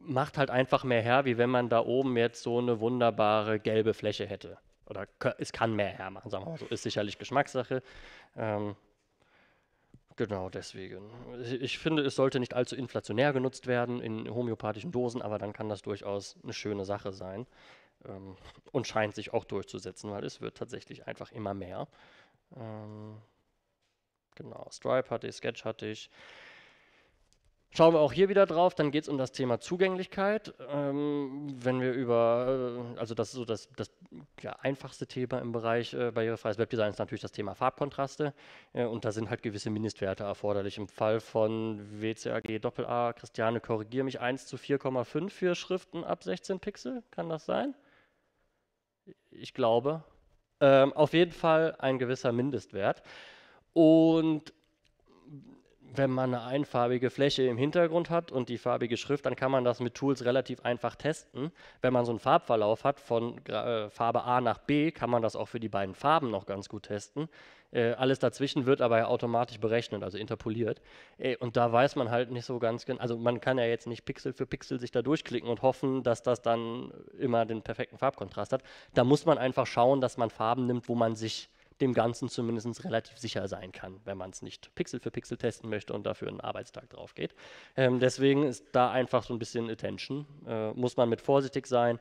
macht halt einfach mehr her, wie wenn man da oben jetzt so eine wunderbare gelbe Fläche hätte. Oder es kann mehr her machen, sagen wir mal so, ist sicherlich Geschmackssache. Ähm, Genau deswegen. Ich finde, es sollte nicht allzu inflationär genutzt werden in homöopathischen Dosen, aber dann kann das durchaus eine schöne Sache sein ähm, und scheint sich auch durchzusetzen, weil es wird tatsächlich einfach immer mehr. Ähm, genau, Stripe hatte ich, Sketch hatte ich. Schauen wir auch hier wieder drauf, dann geht es um das Thema Zugänglichkeit. Ähm, wenn wir über, äh, also das ist so das, das ja, einfachste Thema im Bereich äh, barrierefreies Webdesign ist natürlich das Thema Farbkontraste. Äh, und da sind halt gewisse Mindestwerte erforderlich. Im Fall von WCAG AA, Christiane, korrigiere mich, 1 zu 4,5 für Schriften ab 16 Pixel. Kann das sein? Ich glaube. Ähm, auf jeden Fall ein gewisser Mindestwert. Und wenn man eine einfarbige Fläche im Hintergrund hat und die farbige Schrift, dann kann man das mit Tools relativ einfach testen. Wenn man so einen Farbverlauf hat von äh, Farbe A nach B, kann man das auch für die beiden Farben noch ganz gut testen. Äh, alles dazwischen wird aber ja automatisch berechnet, also interpoliert. Äh, und da weiß man halt nicht so ganz genau, also man kann ja jetzt nicht Pixel für Pixel sich da durchklicken und hoffen, dass das dann immer den perfekten Farbkontrast hat. Da muss man einfach schauen, dass man Farben nimmt, wo man sich dem Ganzen zumindest relativ sicher sein kann, wenn man es nicht Pixel für Pixel testen möchte und dafür einen Arbeitstag drauf geht. Ähm, deswegen ist da einfach so ein bisschen Attention. Äh, muss man mit vorsichtig sein,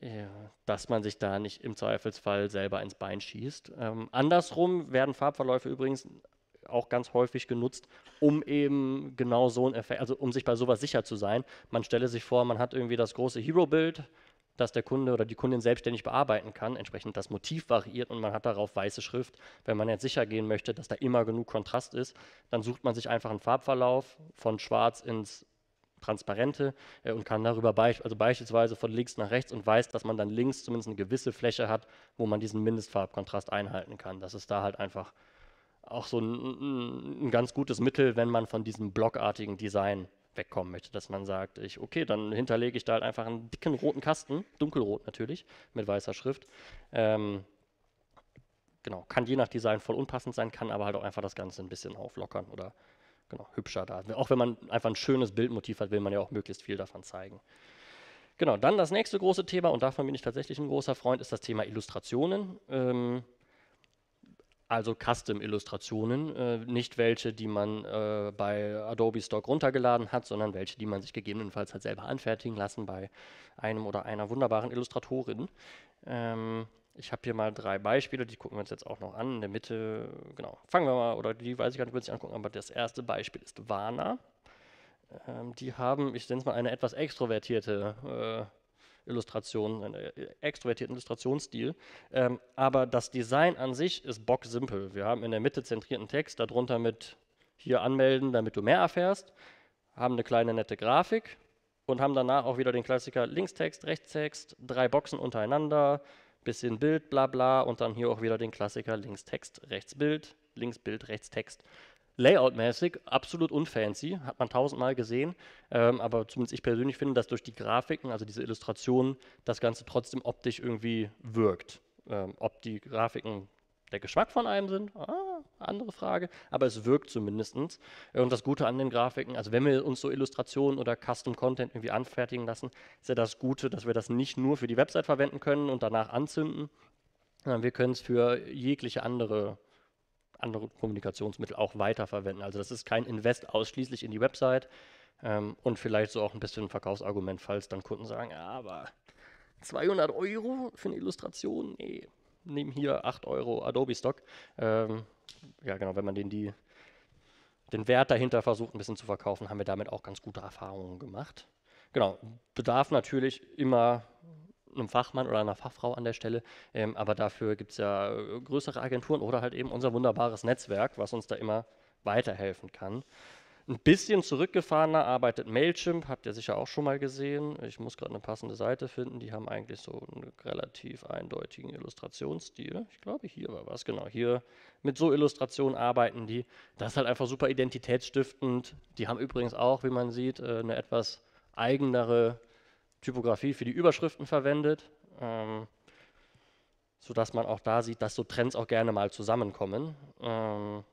äh, dass man sich da nicht im Zweifelsfall selber ins Bein schießt. Ähm, andersrum werden Farbverläufe übrigens auch ganz häufig genutzt, um eben genau so einen Effekt, also um sich bei sowas sicher zu sein. Man stelle sich vor, man hat irgendwie das große Hero-Bild, dass der Kunde oder die Kundin selbstständig bearbeiten kann. Entsprechend das Motiv variiert und man hat darauf weiße Schrift. Wenn man jetzt sicher gehen möchte, dass da immer genug Kontrast ist, dann sucht man sich einfach einen Farbverlauf von schwarz ins transparente äh, und kann darüber beisch also beispielsweise von links nach rechts und weiß, dass man dann links zumindest eine gewisse Fläche hat, wo man diesen Mindestfarbkontrast einhalten kann. Das ist da halt einfach auch so ein, ein ganz gutes Mittel, wenn man von diesem blockartigen Design wegkommen möchte, dass man sagt, ich, okay, dann hinterlege ich da halt einfach einen dicken roten Kasten, dunkelrot natürlich, mit weißer Schrift. Ähm, genau, kann je nach Design voll unpassend sein, kann aber halt auch einfach das Ganze ein bisschen auflockern oder genau, hübscher da. Auch wenn man einfach ein schönes Bildmotiv hat, will man ja auch möglichst viel davon zeigen. Genau, dann das nächste große Thema, und davon bin ich tatsächlich ein großer Freund, ist das Thema Illustrationen. Ähm, also Custom-Illustrationen, äh, nicht welche, die man äh, bei Adobe Stock runtergeladen hat, sondern welche, die man sich gegebenenfalls halt selber anfertigen lassen bei einem oder einer wunderbaren Illustratorin. Ähm, ich habe hier mal drei Beispiele, die gucken wir uns jetzt auch noch an. In der Mitte, genau, fangen wir mal, oder die weiß ich gar nicht, würde ich angucken, aber das erste Beispiel ist Vana. Ähm, die haben, ich nenne es mal eine etwas extrovertierte äh, Illustrationen, einen äh, extrovertierten Illustrationsstil. Ähm, aber das Design an sich ist bocksimpel. Wir haben in der Mitte zentrierten Text, darunter mit hier anmelden, damit du mehr erfährst, haben eine kleine nette Grafik und haben danach auch wieder den Klassiker Linkstext, Rechtstext, drei Boxen untereinander, bisschen Bild, bla bla und dann hier auch wieder den Klassiker Linkstext, Rechtsbild, Linksbild, Rechtstext. Rechts, Layoutmäßig absolut unfancy, hat man tausendmal gesehen, ähm, aber zumindest ich persönlich finde, dass durch die Grafiken, also diese Illustrationen, das Ganze trotzdem optisch irgendwie wirkt. Ähm, ob die Grafiken der Geschmack von einem sind, ah, andere Frage, aber es wirkt zumindest. Und das Gute an den Grafiken, also wenn wir uns so Illustrationen oder Custom Content irgendwie anfertigen lassen, ist ja das Gute, dass wir das nicht nur für die Website verwenden können und danach anzünden, sondern wir können es für jegliche andere andere Kommunikationsmittel auch weiterverwenden. Also das ist kein Invest ausschließlich in die Website ähm, und vielleicht so auch ein bisschen ein Verkaufsargument, falls dann Kunden sagen, ja, aber 200 Euro für eine Illustration, nee, nehmen hier 8 Euro Adobe Stock. Ähm, ja, genau, wenn man den die den Wert dahinter versucht ein bisschen zu verkaufen, haben wir damit auch ganz gute Erfahrungen gemacht. Genau, bedarf natürlich immer einem Fachmann oder einer Fachfrau an der Stelle. Ähm, aber dafür gibt es ja äh, größere Agenturen oder halt eben unser wunderbares Netzwerk, was uns da immer weiterhelfen kann. Ein bisschen zurückgefahrener arbeitet Mailchimp, habt ihr sicher auch schon mal gesehen. Ich muss gerade eine passende Seite finden. Die haben eigentlich so einen relativ eindeutigen Illustrationsstil. Ich glaube, hier war was. Genau, hier mit so Illustrationen arbeiten die. Das ist halt einfach super identitätsstiftend. Die haben übrigens auch, wie man sieht, äh, eine etwas eigenere Typografie für die Überschriften verwendet, ähm, sodass man auch da sieht, dass so Trends auch gerne mal zusammenkommen. Ähm,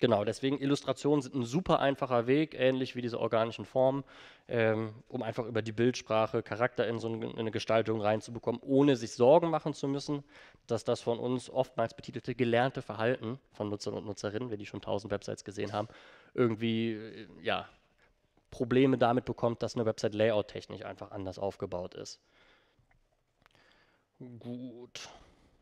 genau, deswegen Illustrationen sind ein super einfacher Weg, ähnlich wie diese organischen Formen, ähm, um einfach über die Bildsprache Charakter in so eine, in eine Gestaltung reinzubekommen, ohne sich Sorgen machen zu müssen, dass das von uns oftmals betitelte gelernte Verhalten von Nutzern und Nutzerinnen, wenn die schon tausend Websites gesehen haben, irgendwie äh, ja, Probleme damit bekommt, dass eine Website layout-technisch einfach anders aufgebaut ist. Gut,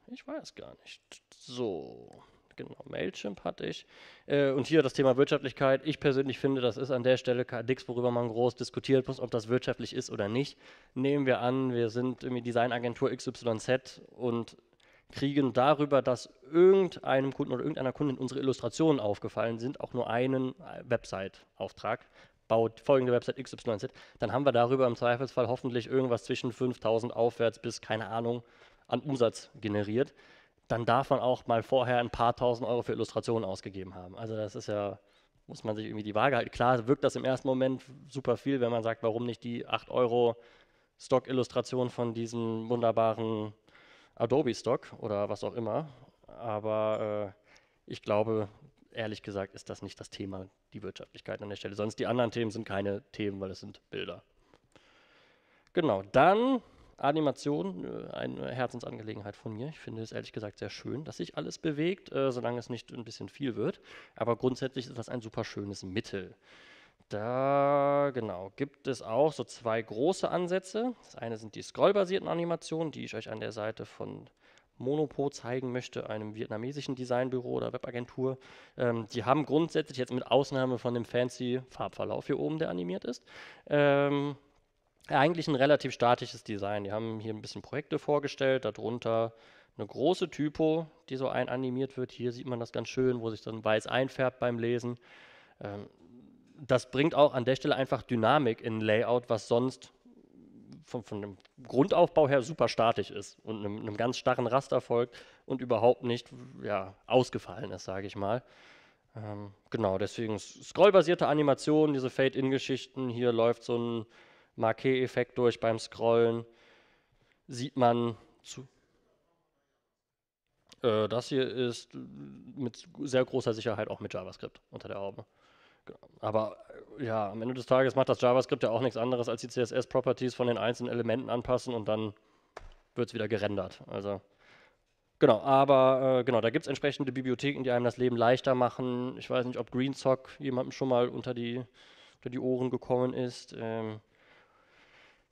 ich weiß gar nicht. So, genau, Mailchimp hatte ich. Äh, und hier das Thema Wirtschaftlichkeit. Ich persönlich finde, das ist an der Stelle nichts, worüber man groß diskutiert muss, ob das wirtschaftlich ist oder nicht. Nehmen wir an, wir sind irgendwie Designagentur XYZ und kriegen darüber, dass irgendeinem Kunden oder irgendeiner Kundin unsere Illustrationen aufgefallen sind, auch nur einen äh, Website-Auftrag, baut folgende Website XYZ, dann haben wir darüber im Zweifelsfall hoffentlich irgendwas zwischen 5000 aufwärts bis, keine Ahnung, an Umsatz generiert. Dann darf man auch mal vorher ein paar tausend Euro für Illustrationen ausgegeben haben. Also, das ist ja, muss man sich irgendwie die Waage halten. Klar wirkt das im ersten Moment super viel, wenn man sagt, warum nicht die 8 Euro Stock-Illustration von diesem wunderbaren Adobe-Stock oder was auch immer. Aber äh, ich glaube, ehrlich gesagt ist das nicht das Thema, die Wirtschaftlichkeit an der Stelle. Sonst die anderen Themen sind keine Themen, weil es sind Bilder. Genau, dann Animation, äh, eine äh, Herzensangelegenheit von mir. Ich finde es ehrlich gesagt sehr schön, dass sich alles bewegt, äh, solange es nicht ein bisschen viel wird. Aber grundsätzlich ist das ein super schönes Mittel. Da, genau, gibt es auch so zwei große Ansätze. Das eine sind die scrollbasierten Animationen, die ich euch an der Seite von Monopo zeigen möchte, einem vietnamesischen Designbüro oder Webagentur. Ähm, die haben grundsätzlich jetzt mit Ausnahme von dem fancy Farbverlauf hier oben, der animiert ist, ähm, eigentlich ein relativ statisches Design. Die haben hier ein bisschen Projekte vorgestellt, darunter eine große Typo, die so einanimiert wird. Hier sieht man das ganz schön, wo sich dann weiß einfärbt beim Lesen. Ähm, das bringt auch an der Stelle einfach Dynamik in Layout, was sonst von, von dem Grundaufbau her super statisch ist und einem, einem ganz starren Raster folgt und überhaupt nicht ja, ausgefallen ist, sage ich mal. Ähm, genau, deswegen scrollbasierte Animationen, diese Fade-In-Geschichten. Hier läuft so ein Marquet-Effekt durch beim Scrollen. Sieht man zu. Äh, das hier ist mit sehr großer Sicherheit auch mit JavaScript unter der Augen. Aber äh, ja, am Ende des Tages macht das JavaScript ja auch nichts anderes, als die CSS-Properties von den einzelnen Elementen anpassen und dann wird es wieder gerendert. Also genau, aber äh, genau, da gibt es entsprechende Bibliotheken, die einem das Leben leichter machen. Ich weiß nicht, ob GreenSock jemandem schon mal unter die, unter die Ohren gekommen ist. Ähm,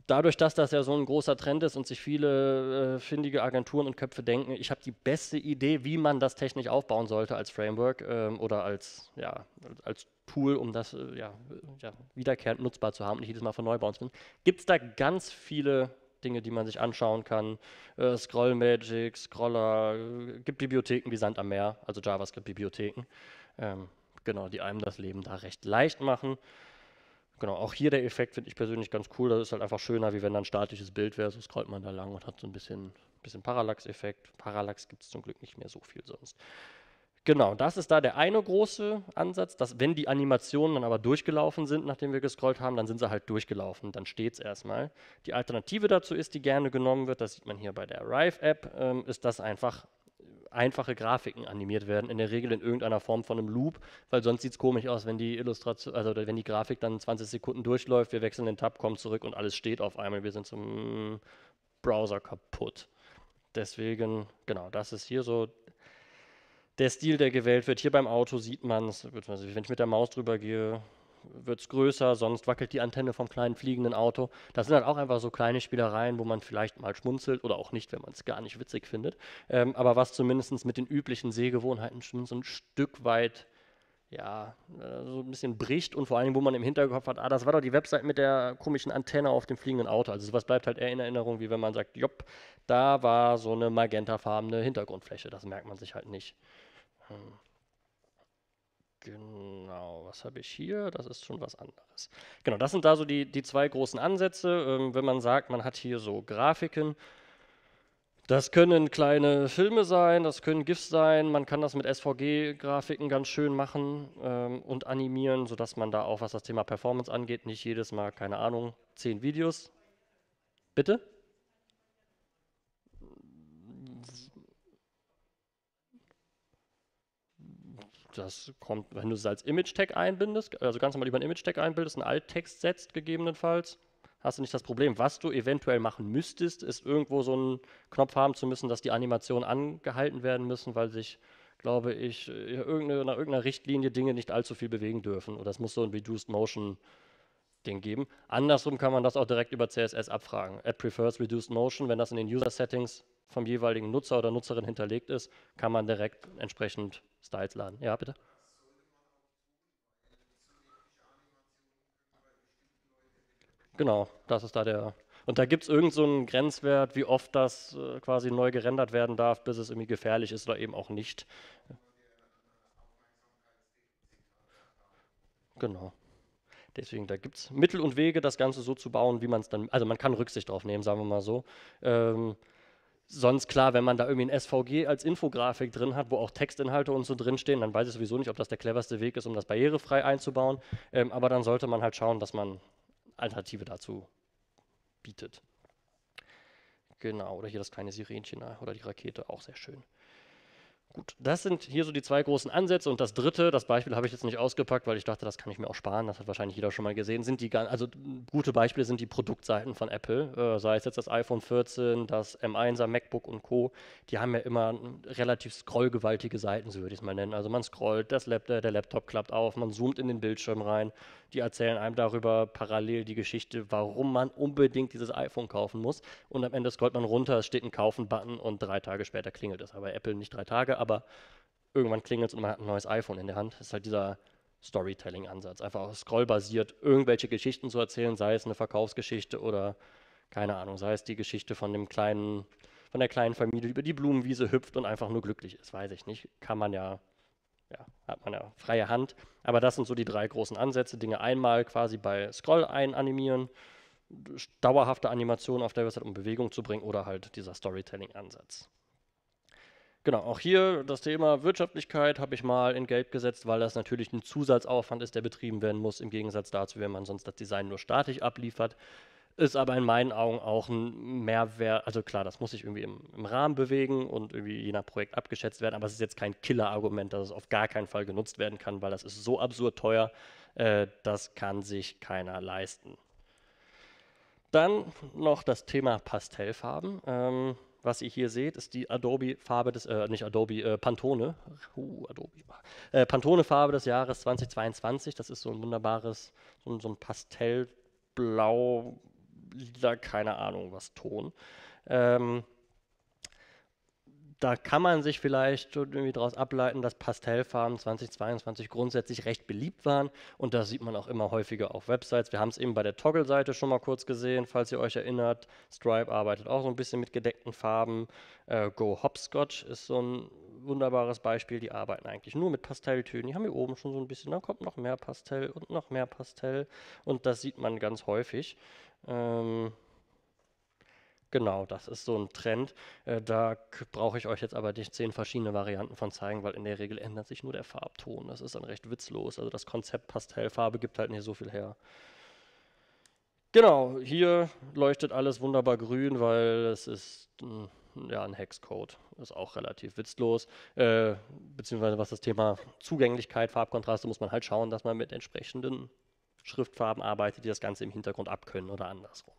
dadurch, dass das ja so ein großer Trend ist und sich viele äh, findige Agenturen und Köpfe denken, ich habe die beste Idee, wie man das technisch aufbauen sollte als Framework ähm, oder als, ja, als, als Pool, um das äh, ja, ja, wiederkehrend nutzbar zu haben und nicht jedes Mal von neu bauen zu müssen. Gibt es da ganz viele Dinge, die man sich anschauen kann. Äh, Scroll Magic, Scroller, äh, gibt Bibliotheken wie Sand am Meer, also JavaScript-Bibliotheken. Ähm, genau, die einem das Leben da recht leicht machen. Genau, auch hier der Effekt finde ich persönlich ganz cool. Das ist halt einfach schöner, wie wenn da ein statisches Bild wäre. So scrollt man da lang und hat so ein bisschen, bisschen Parallax-Effekt. Parallax gibt es zum Glück nicht mehr so viel sonst. Genau, das ist da der eine große Ansatz, dass wenn die Animationen dann aber durchgelaufen sind, nachdem wir gescrollt haben, dann sind sie halt durchgelaufen, dann steht es erstmal. Die Alternative dazu ist, die gerne genommen wird, das sieht man hier bei der Arrive-App, ähm, ist dass einfach äh, einfache Grafiken animiert werden, in der Regel in irgendeiner Form von einem Loop, weil sonst sieht es komisch aus, wenn die Illustration, also wenn die Grafik dann 20 Sekunden durchläuft, wir wechseln den Tab, kommen zurück und alles steht auf einmal. Wir sind zum Browser kaputt. Deswegen, genau, das ist hier so der Stil, der gewählt wird. Hier beim Auto sieht man es, wenn ich mit der Maus drüber gehe, wird es größer, sonst wackelt die Antenne vom kleinen fliegenden Auto. Das sind halt auch einfach so kleine Spielereien, wo man vielleicht mal schmunzelt oder auch nicht, wenn man es gar nicht witzig findet. Ähm, aber was zumindest mit den üblichen Sehgewohnheiten schon so ein Stück weit ja, äh, so ein bisschen bricht und vor allem, wo man im Hinterkopf hat, ah, das war doch die Website mit der komischen Antenne auf dem fliegenden Auto. Also sowas bleibt halt eher in Erinnerung, wie wenn man sagt, jopp, da war so eine magentafarbene Hintergrundfläche. Das merkt man sich halt nicht. Hm. Genau, was habe ich hier? Das ist schon was anderes. Genau, das sind da so die, die zwei großen Ansätze. Ähm, wenn man sagt, man hat hier so Grafiken, das können kleine Filme sein, das können GIFs sein, man kann das mit SVG-Grafiken ganz schön machen ähm, und animieren, sodass man da auch, was das Thema Performance angeht, nicht jedes Mal, keine Ahnung, zehn Videos. Bitte? das kommt, wenn du es als Image-Tag einbindest, also ganz normal über einen Image-Tag einbildest, einen Alttext setzt gegebenenfalls, hast du nicht das Problem. Was du eventuell machen müsstest, ist irgendwo so einen Knopf haben zu müssen, dass die Animationen angehalten werden müssen, weil sich, glaube ich, nach irgendeiner Richtlinie Dinge nicht allzu viel bewegen dürfen. Oder es muss so ein Reduced Motion Ding geben. Andersrum kann man das auch direkt über CSS abfragen. Add prefers reduced motion, wenn das in den User Settings vom jeweiligen Nutzer oder Nutzerin hinterlegt ist, kann man direkt entsprechend Styles laden. Ja, bitte. Genau, das ist da der. Und da gibt es irgendeinen so Grenzwert, wie oft das äh, quasi neu gerendert werden darf, bis es irgendwie gefährlich ist oder eben auch nicht. Genau. Deswegen, da gibt es Mittel und Wege, das Ganze so zu bauen, wie man es dann, also man kann Rücksicht drauf nehmen, sagen wir mal so. Ähm, Sonst klar, wenn man da irgendwie ein SVG als Infografik drin hat, wo auch Textinhalte und so drinstehen, dann weiß ich sowieso nicht, ob das der cleverste Weg ist, um das barrierefrei einzubauen. Ähm, aber dann sollte man halt schauen, dass man Alternative dazu bietet. Genau, oder hier das kleine Sirenchen oder die Rakete, auch sehr schön. Gut, das sind hier so die zwei großen Ansätze. Und das dritte, das Beispiel habe ich jetzt nicht ausgepackt, weil ich dachte, das kann ich mir auch sparen. Das hat wahrscheinlich jeder schon mal gesehen. Sind die, also gute Beispiele sind die Produktseiten von Apple, äh, sei es jetzt das iPhone 14, das M1er, MacBook und Co. Die haben ja immer relativ scrollgewaltige Seiten, so würde ich es mal nennen. Also man scrollt, das Lab äh, der Laptop klappt auf, man zoomt in den Bildschirm rein. Die erzählen einem darüber parallel die Geschichte, warum man unbedingt dieses iPhone kaufen muss. Und am Ende scrollt man runter, es steht ein Kaufen-Button und drei Tage später klingelt es. Aber Apple nicht drei Tage, aber irgendwann klingelt es und man hat ein neues iPhone in der Hand. Das ist halt dieser Storytelling-Ansatz. Einfach auch scrollbasiert irgendwelche Geschichten zu erzählen, sei es eine Verkaufsgeschichte oder keine Ahnung, sei es die Geschichte von dem kleinen, von der kleinen Familie, die über die Blumenwiese hüpft und einfach nur glücklich ist, weiß ich nicht. Kann man ja, ja, hat man ja freie Hand. Aber das sind so die drei großen Ansätze. Dinge einmal quasi bei Scroll einanimieren, dauerhafte Animation auf der Website, um Bewegung zu bringen oder halt dieser Storytelling-Ansatz. Genau, auch hier das Thema Wirtschaftlichkeit habe ich mal in Gelb gesetzt, weil das natürlich ein Zusatzaufwand ist, der betrieben werden muss, im Gegensatz dazu, wenn man sonst das Design nur statisch abliefert. Ist aber in meinen Augen auch ein Mehrwert, also klar, das muss sich irgendwie im, im Rahmen bewegen und irgendwie je nach Projekt abgeschätzt werden, aber es ist jetzt kein Killer-Argument, dass es auf gar keinen Fall genutzt werden kann, weil das ist so absurd teuer, äh, das kann sich keiner leisten. Dann noch das Thema Pastellfarben. Ähm, was ihr hier seht, ist die Adobe-Farbe des, äh, nicht Adobe, äh, Pantone. Uh, Adobe. Äh, Pantone-Farbe des Jahres 2022. Das ist so ein wunderbares, so, so ein Pastellblau, lila, keine Ahnung was Ton. Ähm, da kann man sich vielleicht irgendwie daraus ableiten, dass Pastellfarben 2022 grundsätzlich recht beliebt waren und das sieht man auch immer häufiger auf Websites. Wir haben es eben bei der Toggle-Seite schon mal kurz gesehen, falls ihr euch erinnert. Stripe arbeitet auch so ein bisschen mit gedeckten Farben. Äh, Go Hopscotch ist so ein wunderbares Beispiel. Die arbeiten eigentlich nur mit Pastelltönen. Die haben hier oben schon so ein bisschen, dann kommt noch mehr Pastell und noch mehr Pastell und das sieht man ganz häufig. Ähm, Genau, das ist so ein Trend. Äh, da brauche ich euch jetzt aber nicht zehn verschiedene Varianten von zeigen, weil in der Regel ändert sich nur der Farbton. Das ist dann recht witzlos. Also das Konzept Pastellfarbe gibt halt nicht so viel her. Genau, hier leuchtet alles wunderbar grün, weil es ist ja, ein Hexcode. Ist auch relativ witzlos. Äh, beziehungsweise was das Thema Zugänglichkeit, Farbkontraste, muss man halt schauen, dass man mit entsprechenden Schriftfarben arbeitet, die das Ganze im Hintergrund abkönnen oder andersrum.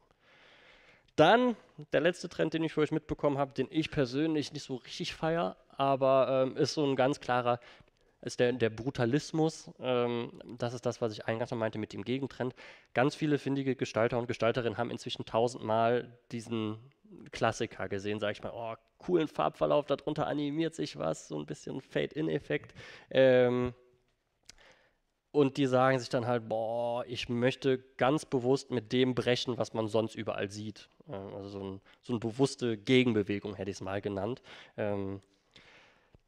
Dann der letzte Trend, den ich für euch mitbekommen habe, den ich persönlich nicht so richtig feier, aber ähm, ist so ein ganz klarer, ist der, der Brutalismus. Ähm, das ist das, was ich eingangs noch meinte mit dem Gegentrend. Ganz viele findige Gestalter und Gestalterinnen haben inzwischen tausendmal diesen Klassiker gesehen, sage ich mal, oh, coolen Farbverlauf, darunter animiert sich was, so ein bisschen Fade-In-Effekt. Ähm, und die sagen sich dann halt, boah, ich möchte ganz bewusst mit dem brechen, was man sonst überall sieht. Also so, ein, so eine bewusste Gegenbewegung hätte ich es mal genannt. Ähm,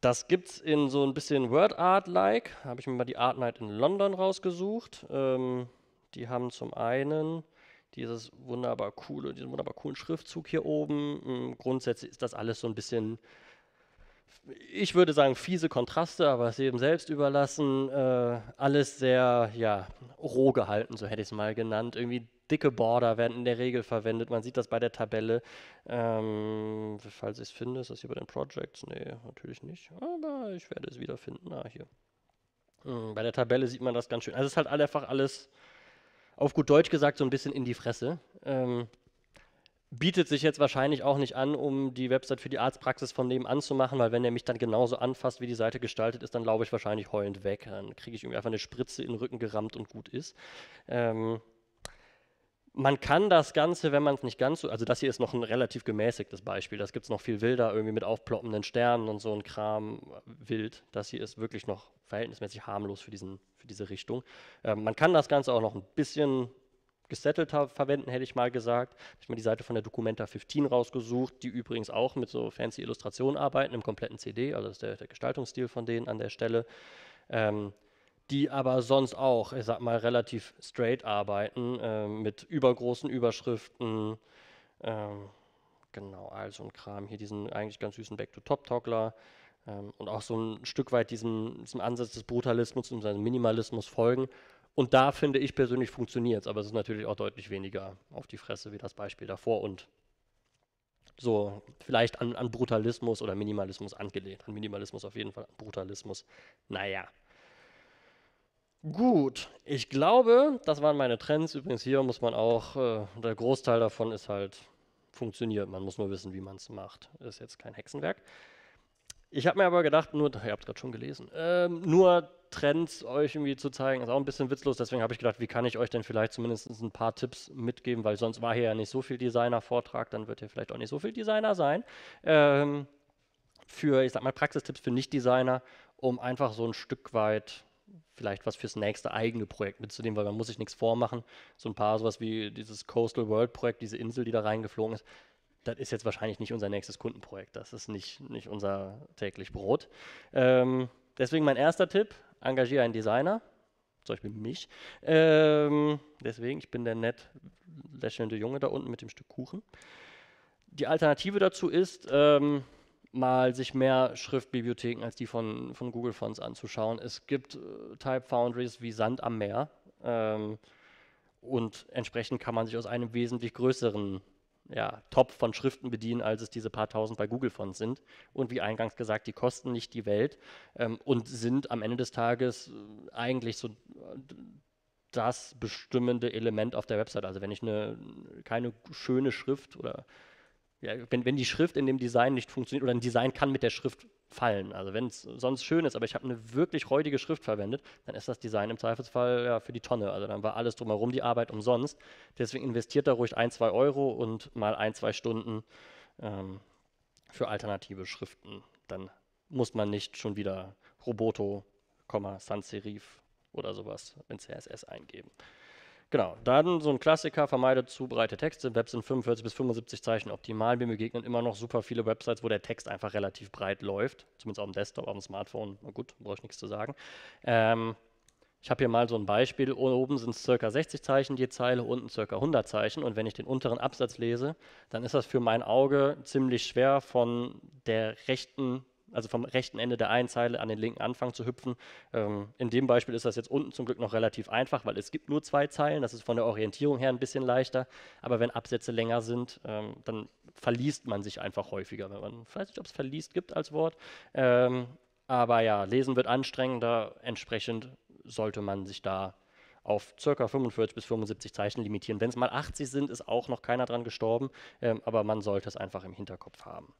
das es in so ein bisschen Word Art-like. Habe ich mir mal die Art Night in London rausgesucht. Ähm, die haben zum einen dieses wunderbar coole, diesen wunderbar coolen Schriftzug hier oben. Hm, grundsätzlich ist das alles so ein bisschen ich würde sagen, fiese Kontraste, aber es jedem selbst überlassen. Äh, alles sehr ja, roh gehalten, so hätte ich es mal genannt. Irgendwie dicke Border werden in der Regel verwendet. Man sieht das bei der Tabelle. Ähm, falls ich es finde, ist das hier bei den Projects? Nee, natürlich nicht. Aber ich werde es wiederfinden. Ah, hier. Mhm, bei der Tabelle sieht man das ganz schön. Also es ist halt einfach alles, auf gut Deutsch gesagt, so ein bisschen in die Fresse. Ähm, bietet sich jetzt wahrscheinlich auch nicht an, um die Website für die Arztpraxis von nebenan zu machen, weil wenn er mich dann genauso anfasst, wie die Seite gestaltet ist, dann laufe ich wahrscheinlich heulend weg. Dann kriege ich irgendwie einfach eine Spritze in den Rücken gerammt und gut ist. Ähm, man kann das Ganze, wenn man es nicht ganz so, also das hier ist noch ein relativ gemäßigtes Beispiel, das gibt es noch viel wilder, irgendwie mit aufploppenden Sternen und so ein Kram, äh, wild. Das hier ist wirklich noch verhältnismäßig harmlos für, diesen, für diese Richtung. Ähm, man kann das Ganze auch noch ein bisschen gesettelter verwenden, hätte ich mal gesagt. Ich Habe mir die Seite von der Documenta 15 rausgesucht, die übrigens auch mit so fancy Illustrationen arbeiten, im kompletten CD, also das ist der, der Gestaltungsstil von denen an der Stelle. Ähm, die aber sonst auch, ich sag mal, relativ straight arbeiten, äh, mit übergroßen Überschriften. Ähm, genau, also ein Kram. Hier diesen eigentlich ganz süßen Back-to-Top-Toggler ähm, und auch so ein Stück weit diesem, diesem Ansatz des Brutalismus und seinem Minimalismus folgen. Und da finde ich persönlich funktioniert es, aber es ist natürlich auch deutlich weniger auf die Fresse wie das Beispiel davor und so vielleicht an, an Brutalismus oder Minimalismus angelehnt. An Minimalismus auf jeden Fall, an Brutalismus, naja. Gut, ich glaube, das waren meine Trends. Übrigens hier muss man auch, äh, der Großteil davon ist halt funktioniert. Man muss nur wissen, wie man es macht. Ist jetzt kein Hexenwerk. Ich habe mir aber gedacht, nur, ihr habt es gerade schon gelesen, ähm, nur Trends euch irgendwie zu zeigen, ist auch ein bisschen witzlos. Deswegen habe ich gedacht, wie kann ich euch denn vielleicht zumindest ein paar Tipps mitgeben, weil sonst war hier ja nicht so viel Designer-Vortrag, dann wird hier vielleicht auch nicht so viel Designer sein. Ähm, für, ich sag mal, Praxistipps für Nicht-Designer, um einfach so ein Stück weit vielleicht was fürs nächste eigene Projekt mitzunehmen, weil man muss sich nichts vormachen. So ein paar sowas wie dieses Coastal World Projekt, diese Insel, die da reingeflogen ist, das ist jetzt wahrscheinlich nicht unser nächstes Kundenprojekt, das ist nicht, nicht unser täglich Brot. Ähm, deswegen mein erster Tipp, engagiere einen Designer, zum Beispiel mich. Ähm, deswegen, ich bin der nett lächelnde Junge da unten mit dem Stück Kuchen. Die Alternative dazu ist, ähm, mal sich mehr Schriftbibliotheken als die von, von Google Fonts anzuschauen. Es gibt äh, Type Foundries wie Sand am Meer ähm, und entsprechend kann man sich aus einem wesentlich größeren ja, Top von Schriften bedienen, als es diese paar tausend bei Google Fonts sind. Und wie eingangs gesagt, die kosten nicht die Welt ähm, und sind am Ende des Tages äh, eigentlich so äh, das bestimmende Element auf der Website. Also wenn ich eine, keine schöne Schrift oder ja, wenn, wenn die Schrift in dem Design nicht funktioniert oder ein Design kann mit der Schrift fallen. Also wenn es sonst schön ist, aber ich habe eine wirklich räudige Schrift verwendet, dann ist das Design im Zweifelsfall ja, für die Tonne. Also dann war alles drumherum die Arbeit umsonst. Deswegen investiert da ruhig ein, zwei Euro und mal ein, zwei Stunden ähm, für alternative Schriften. Dann muss man nicht schon wieder Roboto, Sans Serif oder sowas in CSS eingeben. Genau, dann so ein Klassiker, vermeidet zu breite Texte. Webs sind 45 bis 75 Zeichen optimal. Wir begegnen immer noch super viele Websites, wo der Text einfach relativ breit läuft. Zumindest auf dem Desktop, auf dem Smartphone. Na gut, brauche ich nichts zu sagen. Ähm, ich habe hier mal so ein Beispiel. Oben sind es ca. 60 Zeichen je Zeile, unten ca. 100 Zeichen. Und wenn ich den unteren Absatz lese, dann ist das für mein Auge ziemlich schwer von der rechten also vom rechten Ende der einen Zeile an den linken Anfang zu hüpfen. Ähm, in dem Beispiel ist das jetzt unten zum Glück noch relativ einfach, weil es gibt nur zwei Zeilen. Das ist von der Orientierung her ein bisschen leichter. Aber wenn Absätze länger sind, ähm, dann verliest man sich einfach häufiger. Wenn man, ich weiß nicht, ob es verliest gibt als Wort. Ähm, aber ja, Lesen wird anstrengender. Entsprechend sollte man sich da auf ca. 45 bis 75 Zeichen limitieren. Wenn es mal 80 sind, ist auch noch keiner dran gestorben, ähm, aber man sollte es einfach im Hinterkopf haben.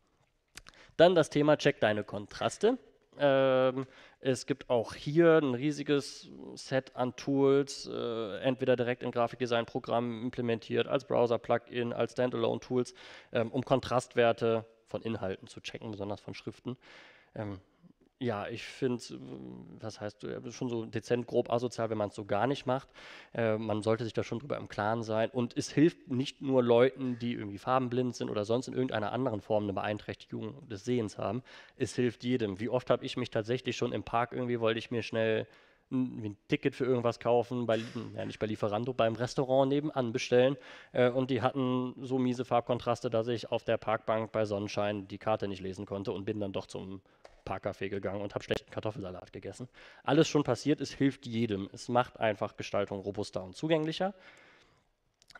Dann das Thema Check deine Kontraste. Ähm, es gibt auch hier ein riesiges Set an Tools, äh, entweder direkt in Grafikdesign-Programmen implementiert, als Browser-Plugin, als Standalone-Tools, ähm, um Kontrastwerte von Inhalten zu checken, besonders von Schriften. Ähm, ja, ich finde, äh, was heißt, äh, schon so dezent grob asozial, wenn man es so gar nicht macht. Äh, man sollte sich da schon drüber im Klaren sein. Und es hilft nicht nur Leuten, die irgendwie farbenblind sind oder sonst in irgendeiner anderen Form eine Beeinträchtigung des Sehens haben. Es hilft jedem. Wie oft habe ich mich tatsächlich schon im Park irgendwie, wollte ich mir schnell ein, Ticket für irgendwas kaufen, bei, ja nicht bei Lieferando, beim Restaurant nebenan bestellen. Äh, und die hatten so miese Farbkontraste, dass ich auf der Parkbank bei Sonnenschein die Karte nicht lesen konnte und bin dann doch zum Parkcafé gegangen und habe schlechten Kartoffelsalat gegessen. Alles schon passiert, es hilft jedem. Es macht einfach Gestaltung robuster und zugänglicher.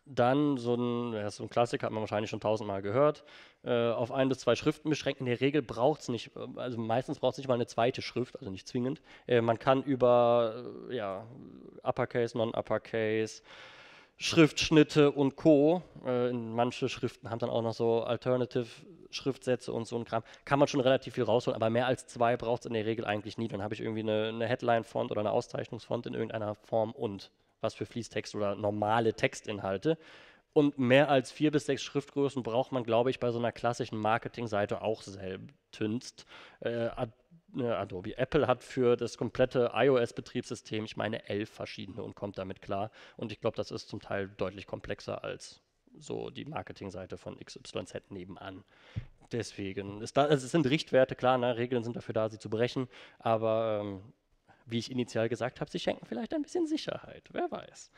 Dann so ein, ja, so ein Klassiker hat man wahrscheinlich schon tausendmal gehört, äh, auf ein bis zwei Schriften beschränken. In der Regel braucht es nicht, äh, also meistens braucht es nicht mal eine zweite Schrift, also nicht zwingend. Äh, man kann über äh, ja, Uppercase, Non-Uppercase, Schriftschnitte und Co. Äh, manche Schriften haben dann auch noch so Alternative-Schriftsätze und so ein Kram. Kann man schon relativ viel rausholen, aber mehr als zwei braucht es in der Regel eigentlich nie. Dann habe ich irgendwie eine, eine Headline-Font oder eine Auszeichnungsfont in irgendeiner Form und was für Fließtext oder normale Textinhalte. Und mehr als vier bis sechs Schriftgrößen braucht man, glaube ich, bei so einer klassischen Marketingseite auch selbst. Äh, ne, Adobe. Apple hat für das komplette iOS-Betriebssystem, ich meine, elf verschiedene und kommt damit klar. Und ich glaube, das ist zum Teil deutlich komplexer als so die Marketingseite von XYZ nebenan. Deswegen, da, also es sind Richtwerte, klar, ne? Regeln sind dafür da, sie zu brechen, aber ähm, wie ich initial gesagt habe, sie schenken vielleicht ein bisschen Sicherheit, wer weiß.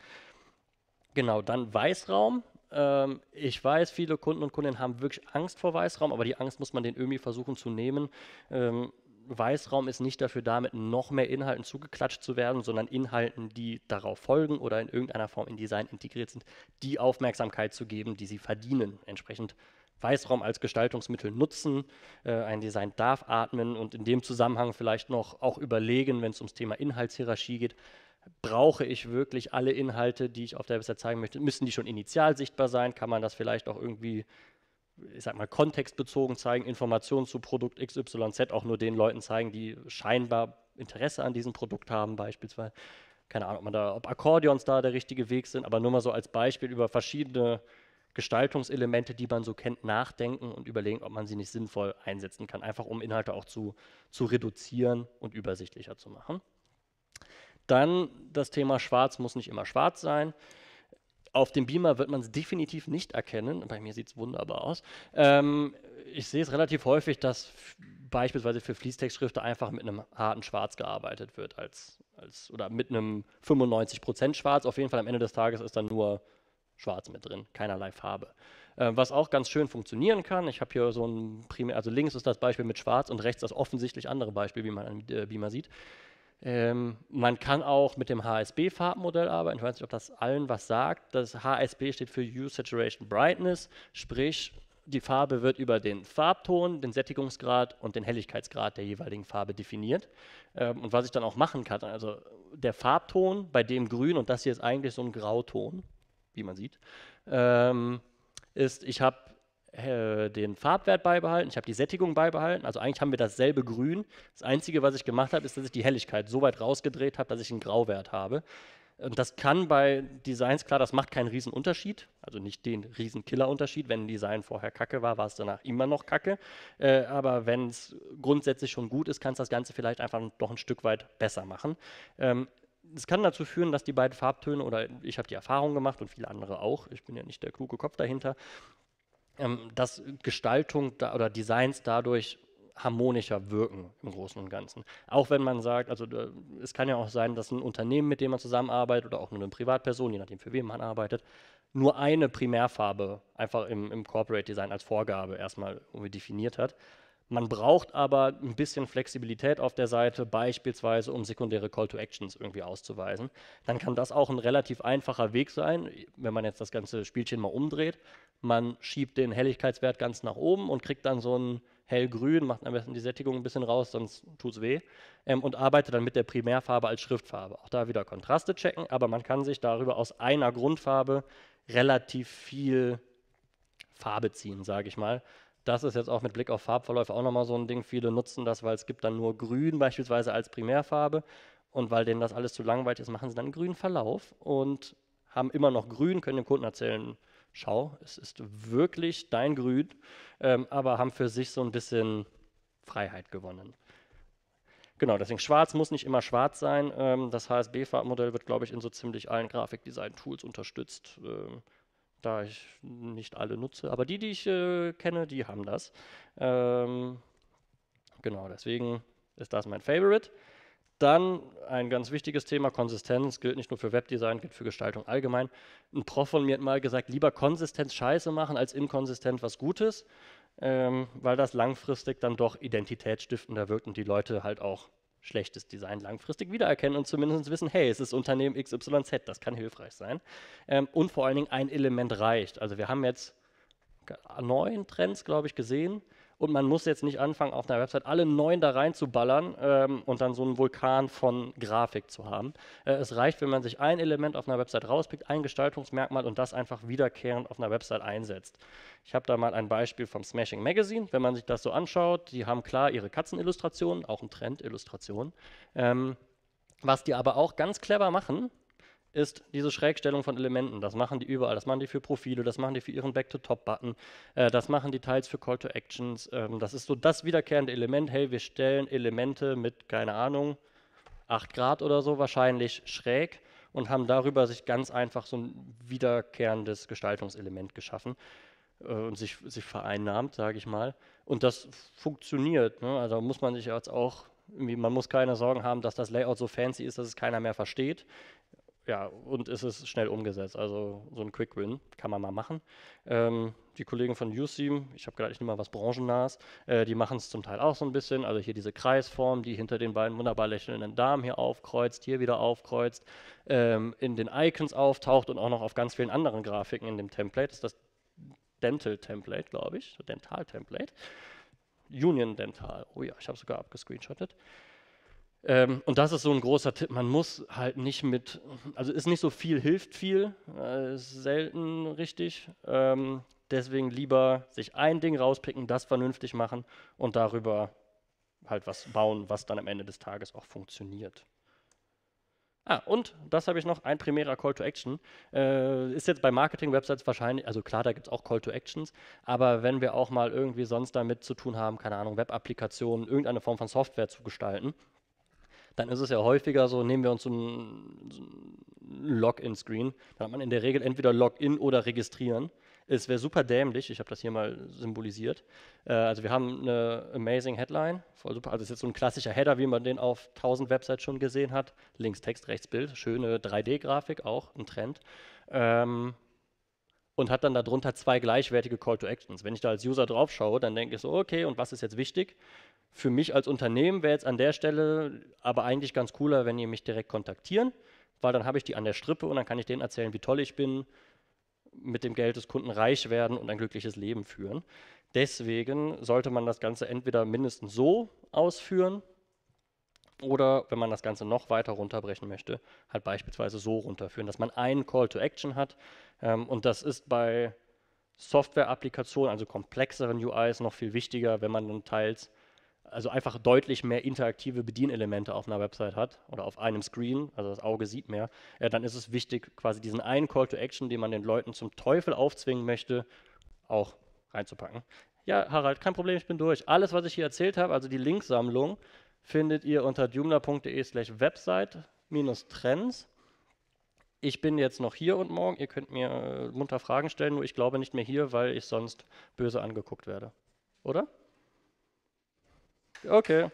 Genau, dann Weißraum. Ähm, ich weiß, viele Kunden und Kundinnen haben wirklich Angst vor Weißraum, aber die Angst muss man den irgendwie versuchen zu nehmen. Ähm, Weißraum ist nicht dafür da, mit noch mehr Inhalten zugeklatscht zu werden, sondern Inhalten, die darauf folgen oder in irgendeiner Form in Design integriert sind, die Aufmerksamkeit zu geben, die sie verdienen. Entsprechend Weißraum als Gestaltungsmittel nutzen. Äh, ein Design darf atmen und in dem Zusammenhang vielleicht noch auch überlegen, wenn es ums Thema Inhaltshierarchie geht, brauche ich wirklich alle Inhalte, die ich auf der Website zeigen möchte? Müssen die schon initial sichtbar sein? Kann man das vielleicht auch irgendwie, ich sag mal, kontextbezogen zeigen, Informationen zu Produkt XYZ auch nur den Leuten zeigen, die scheinbar Interesse an diesem Produkt haben, beispielsweise. Keine Ahnung, ob, da, ob Akkordeons da der richtige Weg sind, aber nur mal so als Beispiel über verschiedene Gestaltungselemente, die man so kennt, nachdenken und überlegen, ob man sie nicht sinnvoll einsetzen kann, einfach um Inhalte auch zu, zu reduzieren und übersichtlicher zu machen. Dann das Thema Schwarz muss nicht immer schwarz sein. Auf dem Beamer wird man es definitiv nicht erkennen. Bei mir sieht es wunderbar aus. Ähm, ich sehe es relativ häufig, dass beispielsweise für Fließtextschriften einfach mit einem harten Schwarz gearbeitet wird als, als oder mit einem 95% Schwarz. Auf jeden Fall am Ende des Tages ist dann nur schwarz mit drin, keinerlei Farbe. Äh, was auch ganz schön funktionieren kann, ich habe hier so ein primär, also links ist das Beispiel mit schwarz und rechts das offensichtlich andere Beispiel, wie man an äh, Beamer sieht. Ähm, man kann auch mit dem HSB-Farbmodell arbeiten. Ich weiß nicht, ob das allen was sagt. Das HSB steht für Use Saturation Brightness, sprich die Farbe wird über den Farbton, den Sättigungsgrad und den Helligkeitsgrad der jeweiligen Farbe definiert. Ähm, und was ich dann auch machen kann, also der Farbton bei dem Grün und das hier ist eigentlich so ein Grauton, wie man sieht, ähm, ist, ich habe äh, den Farbwert beibehalten, ich habe die Sättigung beibehalten, also eigentlich haben wir dasselbe Grün. Das Einzige, was ich gemacht habe, ist, dass ich die Helligkeit so weit rausgedreht habe, dass ich einen Grauwert habe. Und das kann bei Designs, klar, das macht keinen Riesenunterschied, also nicht den Riesenkiller-Unterschied. Wenn ein Design vorher kacke war, war es danach immer noch kacke. Äh, aber wenn es grundsätzlich schon gut ist, kann es das Ganze vielleicht einfach doch ein Stück weit besser machen. Ähm, es kann dazu führen, dass die beiden Farbtöne, oder ich habe die Erfahrung gemacht und viele andere auch, ich bin ja nicht der kluge Kopf dahinter, ähm, dass Gestaltung da, oder Designs dadurch harmonischer wirken im Großen und Ganzen. Auch wenn man sagt, also da, äh, es kann ja auch sein, dass ein Unternehmen, mit dem man zusammenarbeitet oder auch nur eine Privatperson, je nachdem für wen man arbeitet, nur eine Primärfarbe einfach im, im Corporate Design als Vorgabe erstmal definiert hat man braucht aber ein bisschen Flexibilität auf der Seite, beispielsweise um sekundäre Call-to-Actions irgendwie auszuweisen. Dann kann das auch ein relativ einfacher Weg sein, wenn man jetzt das ganze Spielchen mal umdreht. Man schiebt den Helligkeitswert ganz nach oben und kriegt dann so ein hellgrün, macht am besten die Sättigung ein bisschen raus, sonst tut es weh. Ähm, und arbeitet dann mit der Primärfarbe als Schriftfarbe. Auch da wieder Kontraste checken, aber man kann sich darüber aus einer Grundfarbe relativ viel Farbe ziehen, sage ich mal. Das ist jetzt auch mit Blick auf Farbverläufe auch nochmal so ein Ding. Viele nutzen das, weil es gibt dann nur Grün beispielsweise als Primärfarbe. Und weil denen das alles zu langweilig ist, machen sie dann einen grünen Verlauf und haben immer noch Grün, können dem Kunden erzählen, schau, es ist wirklich dein Grün, ähm, aber haben für sich so ein bisschen Freiheit gewonnen. Genau, deswegen schwarz muss nicht immer schwarz sein. Ähm, das HSB-Farbmodell wird, glaube ich, in so ziemlich allen Grafikdesign-Tools unterstützt. Ähm, da ich nicht alle nutze. Aber die, die ich äh, kenne, die haben das. Ähm, genau, deswegen ist das mein Favorite. Dann ein ganz wichtiges Thema, Konsistenz, gilt nicht nur für Webdesign, gilt für Gestaltung allgemein. Ein Prof von mir hat mal gesagt, lieber Konsistenz scheiße machen, als inkonsistent was Gutes, ähm, weil das langfristig dann doch identitätsstiftender wirkt und die Leute halt auch schlechtes Design langfristig wiedererkennen und zumindest wissen, hey, es ist Unternehmen XYZ, das kann hilfreich sein. Ähm, und vor allen Dingen ein Element reicht. Also wir haben jetzt neun Trends, glaube ich, gesehen und man muss jetzt nicht anfangen, auf einer Website alle neun da reinzuballern ähm, und dann so einen Vulkan von Grafik zu haben. Äh, es reicht, wenn man sich ein Element auf einer Website rauspickt, ein Gestaltungsmerkmal und das einfach wiederkehrend auf einer Website einsetzt. Ich habe da mal ein Beispiel vom Smashing Magazine. Wenn man sich das so anschaut, die haben klar ihre Katzenillustrationen, auch ein Trend-Illustration. Ähm, was die aber auch ganz clever machen, ist diese Schrägstellung von Elementen. Das machen die überall. Das machen die für Profile, das machen die für ihren Back-to-Top-Button, äh, das machen die teils für Call-to-Actions. Ähm, das ist so das wiederkehrende Element. Hey, wir stellen Elemente mit, keine Ahnung, 8 Grad oder so wahrscheinlich schräg und haben darüber sich ganz einfach so ein wiederkehrendes Gestaltungselement geschaffen äh, und sich, sich vereinnahmt, sage ich mal. Und das funktioniert. Ne? Also muss man sich jetzt auch man muss keine Sorgen haben, dass das Layout so fancy ist, dass es keiner mehr versteht ja, und es ist schnell umgesetzt. Also so ein Quick Win kann man mal machen. Ähm, die Kollegen von Useam, ich habe gerade, ich nehme mal was branchennahes, äh, die machen es zum Teil auch so ein bisschen. Also hier diese Kreisform, die hinter den beiden wunderbar lächelnden Damen hier aufkreuzt, hier wieder aufkreuzt, ähm, in den Icons auftaucht und auch noch auf ganz vielen anderen Grafiken in dem Template. Das ist das Dental Template, glaube ich, Dental Template. Union Dental. Oh ja, ich habe sogar abgescreenshottet. Ähm, und das ist so ein großer Tipp. Man muss halt nicht mit, also ist nicht so viel hilft viel, äh, ist selten richtig. Ähm, deswegen lieber sich ein Ding rauspicken, das vernünftig machen und darüber halt was bauen, was dann am Ende des Tages auch funktioniert. Ah, und das habe ich noch, ein primärer Call to Action. Äh, ist jetzt bei Marketing-Websites wahrscheinlich, also klar, da gibt es auch Call to Actions, aber wenn wir auch mal irgendwie sonst damit zu tun haben, keine Ahnung, Web-Applikationen, irgendeine Form von Software zu gestalten, dann ist es ja häufiger so, nehmen wir uns so ein, so ein Login-Screen, dann hat man in der Regel entweder Login oder Registrieren. Es wäre super dämlich, ich habe das hier mal symbolisiert. Äh, also wir haben eine amazing Headline, voll super. Also es ist jetzt so ein klassischer Header, wie man den auf 1000 Websites schon gesehen hat. Links Text, rechts Bild, schöne 3D-Grafik, auch ein Trend. Ähm, und hat dann darunter zwei gleichwertige Call to Actions. Wenn ich da als User drauf schaue, dann denke ich so, okay, und was ist jetzt wichtig? Für mich als Unternehmen wäre jetzt an der Stelle aber eigentlich ganz cooler, wenn ihr mich direkt kontaktieren, weil dann habe ich die an der Strippe und dann kann ich denen erzählen, wie toll ich bin, mit dem Geld des Kunden reich werden und ein glückliches Leben führen. Deswegen sollte man das Ganze entweder mindestens so ausführen oder, wenn man das Ganze noch weiter runterbrechen möchte, halt beispielsweise so runterführen, dass man einen Call to Action hat. Ähm, und das ist bei Software-Applikationen, also komplexeren UIs, noch viel wichtiger, wenn man dann teils also einfach deutlich mehr interaktive Bedienelemente auf einer Website hat oder auf einem Screen, also das Auge sieht mehr, ja, dann ist es wichtig, quasi diesen einen Call to Action, den man den Leuten zum Teufel aufzwingen möchte, auch reinzupacken. Ja, Harald, kein Problem, ich bin durch. Alles, was ich hier erzählt habe, also die Linksammlung, findet ihr unter joomla.de slash website minus Trends. Ich bin jetzt noch hier und morgen. Ihr könnt mir äh, munter Fragen stellen, nur ich glaube nicht mehr hier, weil ich sonst böse angeguckt werde. Oder? Okay.